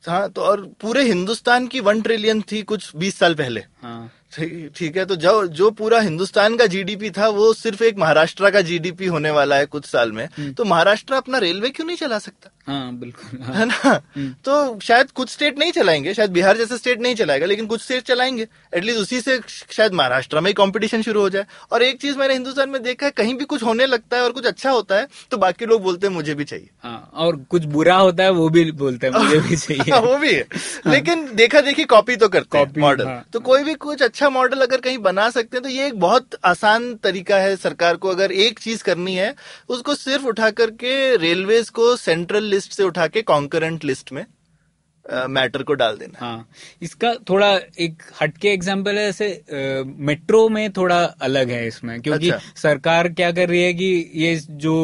हाँ तो और पूरे हिंदुस्तान की वन ट्रिलियन थी कुछ बीस साल पहले हाँ। ठीक है तो जो जो पूरा हिंदुस्तान का जीडीपी था वो सिर्फ एक महाराष्ट्र का जीडीपी होने वाला है कुछ साल में हम्म। तो महाराष्ट्र अपना रेलवे क्यों नहीं चला सकता हाँ बिल्कुल हाँ, है ना हम्म। तो शायद कुछ स्टेट नहीं चलाएंगे शायद बिहार जैसे स्टेट नहीं चलाएगा लेकिन कुछ स्टेट चलाएंगे एटलीस्ट उसी से शायद महाराष्ट्र में कॉम्पिटिशन शुरू हो जाए और एक चीज मैंने हिंदुस्तान में देखा है कहीं भी कुछ होने लगता है और कुछ अच्छा होता है तो बाकी लोग बोलते हैं मुझे भी चाहिए हाँ, और कुछ बुरा होता है वो भी बोलते हैं मुझे भी चाहिए वो भी है हाँ। लेकिन देखा देखी कॉपी तो करते हैं मॉडल हाँ। तो कोई भी कुछ अच्छा मॉडल अगर कहीं बना सकते हैं तो ये एक बहुत आसान तरीका है सरकार को अगर एक चीज करनी है उसको सिर्फ उठा करके रेलवेज को सेंट्रल लिस्ट से उठा के कॉन्करेंट लिस्ट में मैटर uh, को डाल देना हाँ इसका थोड़ा एक हटके एग्जाम्पल है ऐसे मेट्रो में थोड़ा अलग है इसमें क्योंकि अच्छा। सरकार क्या कर रही है कि ये जो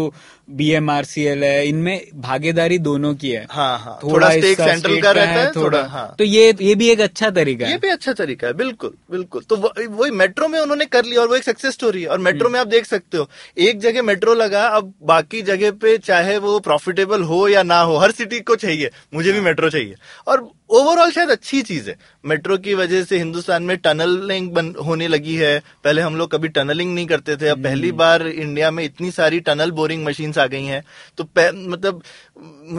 B M R C L है इनमें भागीदारी दोनों की है हाँ, हाँ, थोड़ा, स्टेक सेंट्रल का रहता है थोड़ा हाँ. तो ये ये भी एक अच्छा तरीका है ये भी अच्छा तरीका है बिल्कुल बिल्कुल तो वही मेट्रो में उन्होंने कर लिया और वो एक सक्सेस स्टोरी है और मेट्रो हम्म। में आप देख सकते हो एक जगह मेट्रो लगा अब बाकी जगह पे चाहे वो प्रॉफिटेबल हो या ना हो हर सिटी को चाहिए मुझे भी हाँ। मेट्रो चाहिए और ओवरऑल शायद अच्छी चीज है मेट्रो की वजह से हिंदुस्तान में टनलिंग बन होने लगी है पहले हम लोग कभी टनलिंग नहीं करते थे अब हम्म। पहली बार इंडिया में इतनी सारी टनल बोरिंग मशीन्स आ गई हैं तो मतलब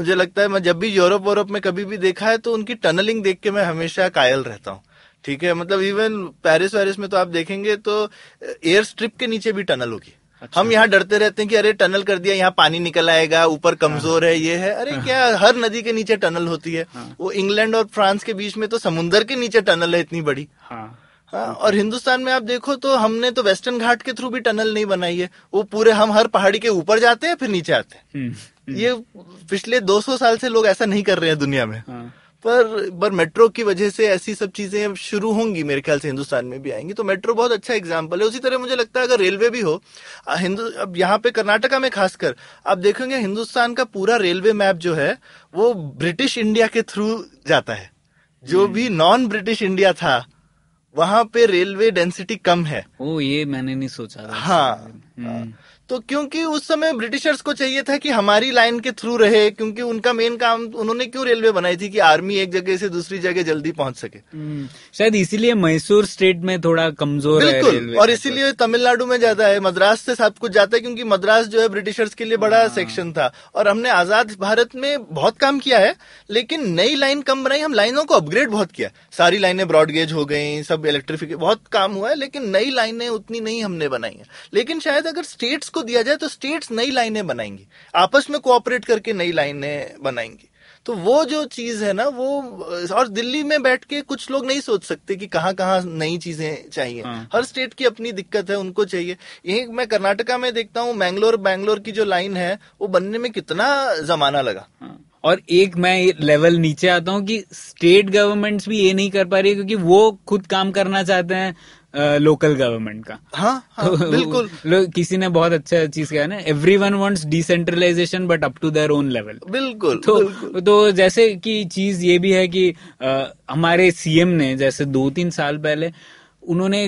मुझे लगता है मैं जब भी यूरोप वोरोप में कभी भी देखा है तो उनकी टनलिंग देख के मैं हमेशा कायल रहता हूँ ठीक है मतलब इवन पेरिस वेरिस में तो आप देखेंगे तो एयर स्ट्रिप के नीचे भी टनल होगी अच्छा। हम यहाँ डरते रहते हैं कि अरे टनल कर दिया यहाँ पानी निकल आएगा ऊपर कमजोर हाँ। है ये है अरे क्या हर नदी के नीचे टनल होती है हाँ। वो इंग्लैंड और फ्रांस के बीच में तो समुन्दर के नीचे टनल है इतनी बड़ी हाँ।, हाँ, और हिंदुस्तान में आप देखो तो हमने तो वेस्टर्न घाट के थ्रू भी टनल नहीं बनाई है वो पूरे हम हर पहाड़ी के ऊपर जाते हैं फिर नीचे आते हैं हम्म, हम्म। ये पिछले 200 साल से लोग ऐसा नहीं कर रहे हैं दुनिया में हाँ। पर पर मेट्रो की वजह से ऐसी सब चीजें अब शुरू होंगी मेरे ख्याल से हिंदुस्तान में भी आएंगी तो मेट्रो बहुत अच्छा एग्जाम्पल है उसी तरह मुझे लगता है अगर रेलवे भी हो हिंदू अब यहाँ पे कर्नाटका में खासकर आप देखेंगे हिंदुस्तान का पूरा रेलवे मैप जो है वो ब्रिटिश इंडिया के थ्रू जाता है जो भी नॉन ब्रिटिश इंडिया था वहां पे रेलवे डेंसिटी कम है ओ ये मैंने नहीं सोचा हाँ हम्म। तो क्योंकि उस समय ब्रिटिशर्स को चाहिए था कि हमारी लाइन के थ्रू रहे क्योंकि उनका मेन काम उन्होंने क्यों रेलवे बनाई थी कि आर्मी एक जगह से दूसरी जगह जल्दी पहुंच सके हम्म, शायद इसीलिए मैसूर स्टेट में थोड़ा कमजोर बिल्कुल और इसीलिए तमिलनाडु में ज्यादा है मद्रास से सब कुछ जाता है क्योंकि मद्रास जो है ब्रिटिशर्स के लिए बड़ा सेक्शन हाँ। था और हमने आजाद भारत में बहुत काम किया है लेकिन नई लाइन कम बनाई हम लाइनों को अपग्रेड बहुत किया सारी लाइने ब्रॉडगेज हो गई सब इलेक्ट्रिफिकेशन बहुत काम हुआ है लेकिन नई लाइने उतनी नहीं हमने बनाई है लेकिन शायद अगर स्टेट्स को दिया जाए तो स्टेट्स नई लाइनें बनाएंगी आपस में कोऑपरेट करके नई लाइनें बनाएंगी तो वो जो चीज है ना वो और दिल्ली में बैठ के कुछ लोग नहीं सोच सकते कि कहाँ कहाँ नई चीजें चाहिए हाँ। हर स्टेट की अपनी दिक्कत है उनको चाहिए यही मैं कर्नाटका में देखता हूँ मैंगलोर बैंगलोर की जो लाइन है वो बनने में कितना जमाना लगा हाँ। और एक मैं लेवल नीचे आता हूँ कि स्टेट गवर्नमेंट्स भी ये नहीं कर पा रही क्योंकि वो खुद काम करना चाहते हैं लोकल गवर्नमेंट का हाँ, हाँ तो, बिल्कुल किसी ने बहुत अच्छा चीज कहा ना everyone wants decentralisation but up to their own level बिल्कुल तो बिल्कुल। तो जैसे कि चीज ये भी है कि आ, हमारे सीएम ने जैसे दो तीन साल पहले उन्होंने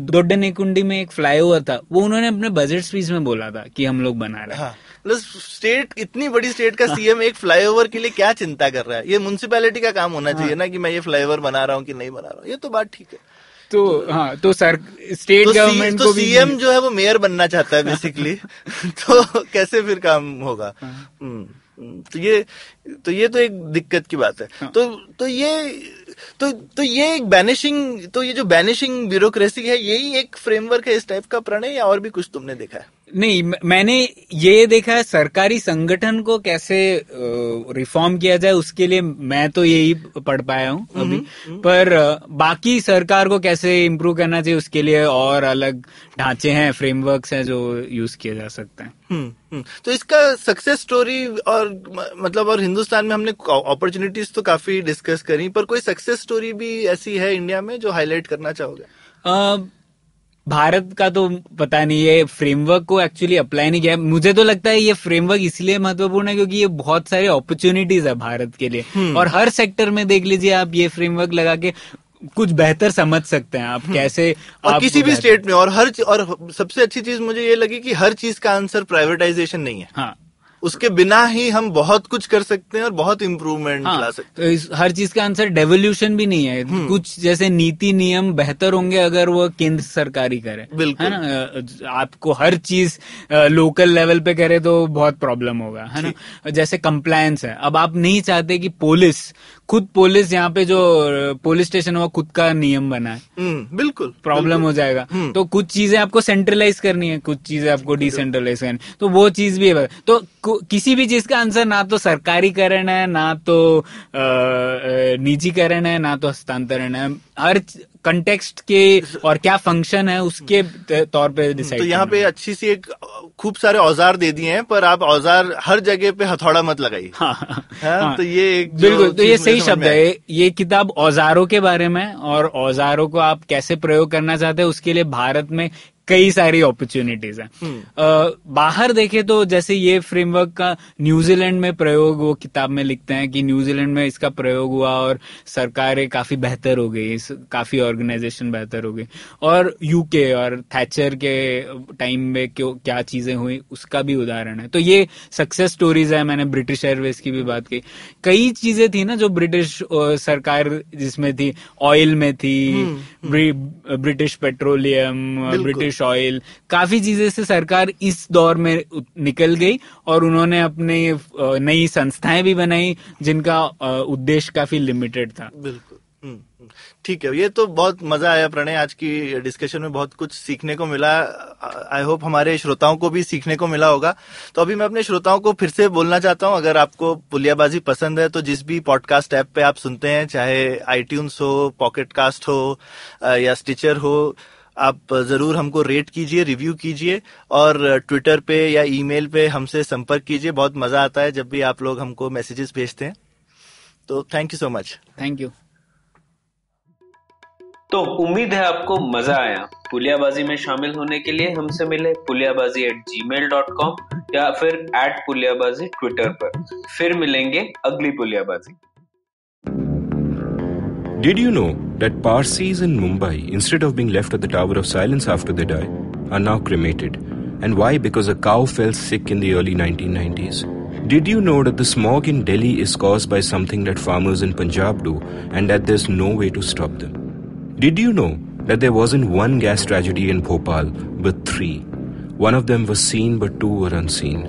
दोड्डे कुंडी में एक फ्लाईओवर था वो उन्होंने अपने बजट स्पीच में बोला था कि हम लोग बना रहे हैं हाँ। स्टेट मतलब इतनी बड़ी स्टेट का सीएम हाँ। एक फ्लाईओवर के लिए क्या चिंता कर रहा है ये म्यूनसिपैलिटी का काम होना हाँ। चाहिए ना कि मैं ये फ्लाईओवर बना रहा हूँ कि नहीं बना रहा हूँ ये तो बात ठीक है तो हाँ तो सर स्टेट तो गवर्नमेंट तो सीएम जो है वो मेयर बनना चाहता है बेसिकली हाँ। तो कैसे फिर काम होगा हाँ। हम्म, हम्म, तो ये तो ये तो एक दिक्कत की बात है हाँ। तो तो ये तो तो ये एक बैनिशिंग तो ये जो बैनिशिंग ब्यूरोक्रेसी है यही एक फ्रेमवर्क है इस टाइप का प्रणय या और भी कुछ तुमने देखा है नहीं मैंने ये देखा है सरकारी संगठन को कैसे रिफॉर्म किया जाए उसके लिए मैं तो यही पढ़ पाया हूँ हम्म, अभी हम्म। पर बाकी सरकार को कैसे इम्प्रूव करना चाहिए उसके लिए और अलग ढांचे हैं फ्रेमवर्क्स हैं जो यूज किए जा सकते हैं हम्म, तो इसका सक्सेस स्टोरी और मतलब और हिंदुस्तान में हमने अपॉर्चुनिटीज तो काफी डिस्कस करी पर कोई सक्सेस स्टोरी भी ऐसी है इंडिया में जो हाईलाइट करना चाहोगे भारत का तो पता नहीं ये फ्रेमवर्क को एक्चुअली अप्लाई नहीं किया मुझे तो लगता है ये फ्रेमवर्क इसलिए महत्वपूर्ण है क्योंकि ये बहुत सारे अपॉर्चुनिटीज है भारत के लिए हम्म। और हर सेक्टर में देख लीजिए आप ये फ्रेमवर्क लगा के कुछ बेहतर समझ सकते हैं आप हम्म। कैसे और आप किसी भी स्टेट में और हर और सबसे अच्छी चीज मुझे ये लगी कि हर चीज का आंसर प्राइवेटाइजेशन नहीं है हाँ उसके बिना ही हम बहुत कुछ कर सकते हैं और बहुत इम्प्रूवमेंट हाँ, ला सकते तो हैं तो हर चीज का आंसर डेवोल्यूशन भी नहीं है हम्म। कुछ जैसे नीति नियम बेहतर होंगे अगर वो केंद्र सरकार ही करे बिल्कुल है ना आपको हर चीज लोकल लेवल पे करे तो बहुत प्रॉब्लम होगा है ना जैसे कंप्लायंस है अब आप नहीं चाहते कि पुलिस खुद पुलिस यहाँ पे जो पुलिस स्टेशन हुआ खुद का नियम बना है हम्म, बिल्कुल प्रॉब्लम हो जाएगा हम्म। तो कुछ चीजें आपको सेंट्रलाइज करनी है कुछ चीजें आपको डिसेंट्रलाइज करनी तो वो चीज भी है तो किसी भी चीज का आंसर ना तो सरकारीकरण है ना तो निजीकरण है ना तो हस्तांतरण है हर कंटेक्स्ट के और क्या फंक्शन है उसके तौर पे डिसाइड तो यहाँ पे अच्छी सी एक खूब सारे औजार दे दिए हैं पर आप औजार हर जगह पे हथौड़ा मत लगाइए हाँ, हाँ, हाँ, तो ये एक बिल्कुल तो ये सही शब्द है ये किताब औजारों के बारे में और औजारों को आप कैसे प्रयोग करना चाहते हैं उसके लिए भारत में कई सारी अपॉर्चुनिटीज हैं हम्म। बाहर देखे तो जैसे ये फ्रेमवर्क का न्यूजीलैंड में प्रयोग वो किताब में लिखते हैं कि न्यूजीलैंड में इसका प्रयोग हुआ और सरकारें काफी बेहतर हो गई काफी ऑर्गेनाइजेशन बेहतर हो गई और यूके और थैचर के टाइम में क्यों क्या चीजें हुई उसका भी उदाहरण है तो ये सक्सेस स्टोरीज है मैंने ब्रिटिश एयरवेज की भी बात की कई चीजें थी ना जो ब्रिटिश सरकार जिसमें थी ऑयल में थी British petroleum British fish oil काफी चीजें से सरकार इस दौर में निकल गई और उन्होंने अपने नई संस्थाएं भी बनाई जिनका उद्देश्य काफी लिमिटेड था बिल्कुल हम्म, हम्म। ठीक है ये तो बहुत मजा आया प्रणय आज की डिस्कशन में बहुत कुछ सीखने को मिला आई होप हमारे श्रोताओं को भी सीखने को मिला होगा तो अभी मैं अपने श्रोताओं को फिर से बोलना चाहता हूं अगर आपको पुलियाबाजी पसंद है तो जिस भी पॉडकास्ट ऐप पे आप सुनते हैं चाहे आईट्यून्स हो पॉकेटकास्ट हो या स्टिचर हो आप ज़रूर हमको रेट कीजिए रिव्यू कीजिए और ट्विटर पे या ईमेल पे हमसे संपर्क कीजिए बहुत मज़ा आता है जब भी आप लोग हमको मैसेजेस भेजते हैं तो thank you so much thank you तो उम्मीद है आपको मजा आया पुलियाबाजी में शामिल होने के लिए हमसे मिले Puliyabaazi at gmail dot com या फिर एट पुलियाबाजी ट्विटर पर फिर मिलेंगे अगली Puliyabaazi Did you know that Parsis in Mumbai, instead of being left at the Tower of Silence after they die, are now cremated? And why? Because a cow fell sick in the early 1990s. Did you know that the smog in Delhi is caused by something that farmers in Punjab do and that there's no way to stop them? Did you know that there wasn't one gas tragedy in Bhopal, but three? One of them was seen, but two were unseen.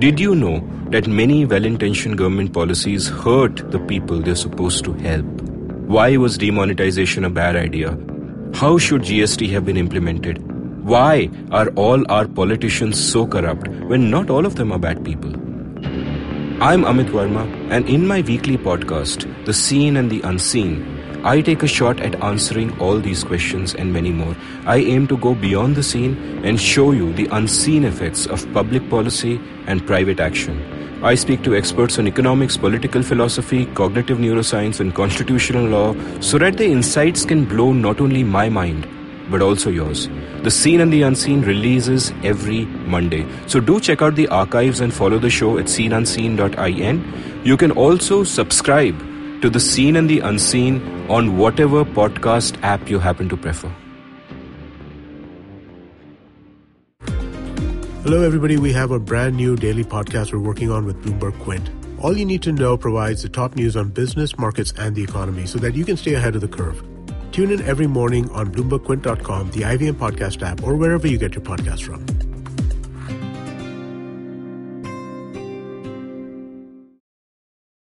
Did you know that many well intentioned government policies hurt the people they're supposed to help? Why was demonetization a bad idea? How should GST have been implemented? Why are all our politicians so corrupt when not all of them are bad people? I'm Amit Verma, and in my weekly podcast, The Seen and the Unseen, I take a shot at answering all these questions and many more. I aim to go beyond the scene and show you the unseen effects of public policy and private action. I speak to experts on economics, political philosophy, cognitive neuroscience, and constitutional law so that the insights can blow not only my mind, but also yours. The Seen and the Unseen releases every Monday. So do check out the archives and follow the show at seenunseen.in. You can also subscribe to The Seen and the Unseen on whatever podcast app you happen to prefer. Hello, everybody. We have a brand new daily podcast we're working on with Bloomberg Quint. All you need to know provides the top news on business, markets, and the economy so that you can stay ahead of the curve. Tune in every morning on BloombergQuint.com, the IVM podcast app, or wherever you get your podcast from.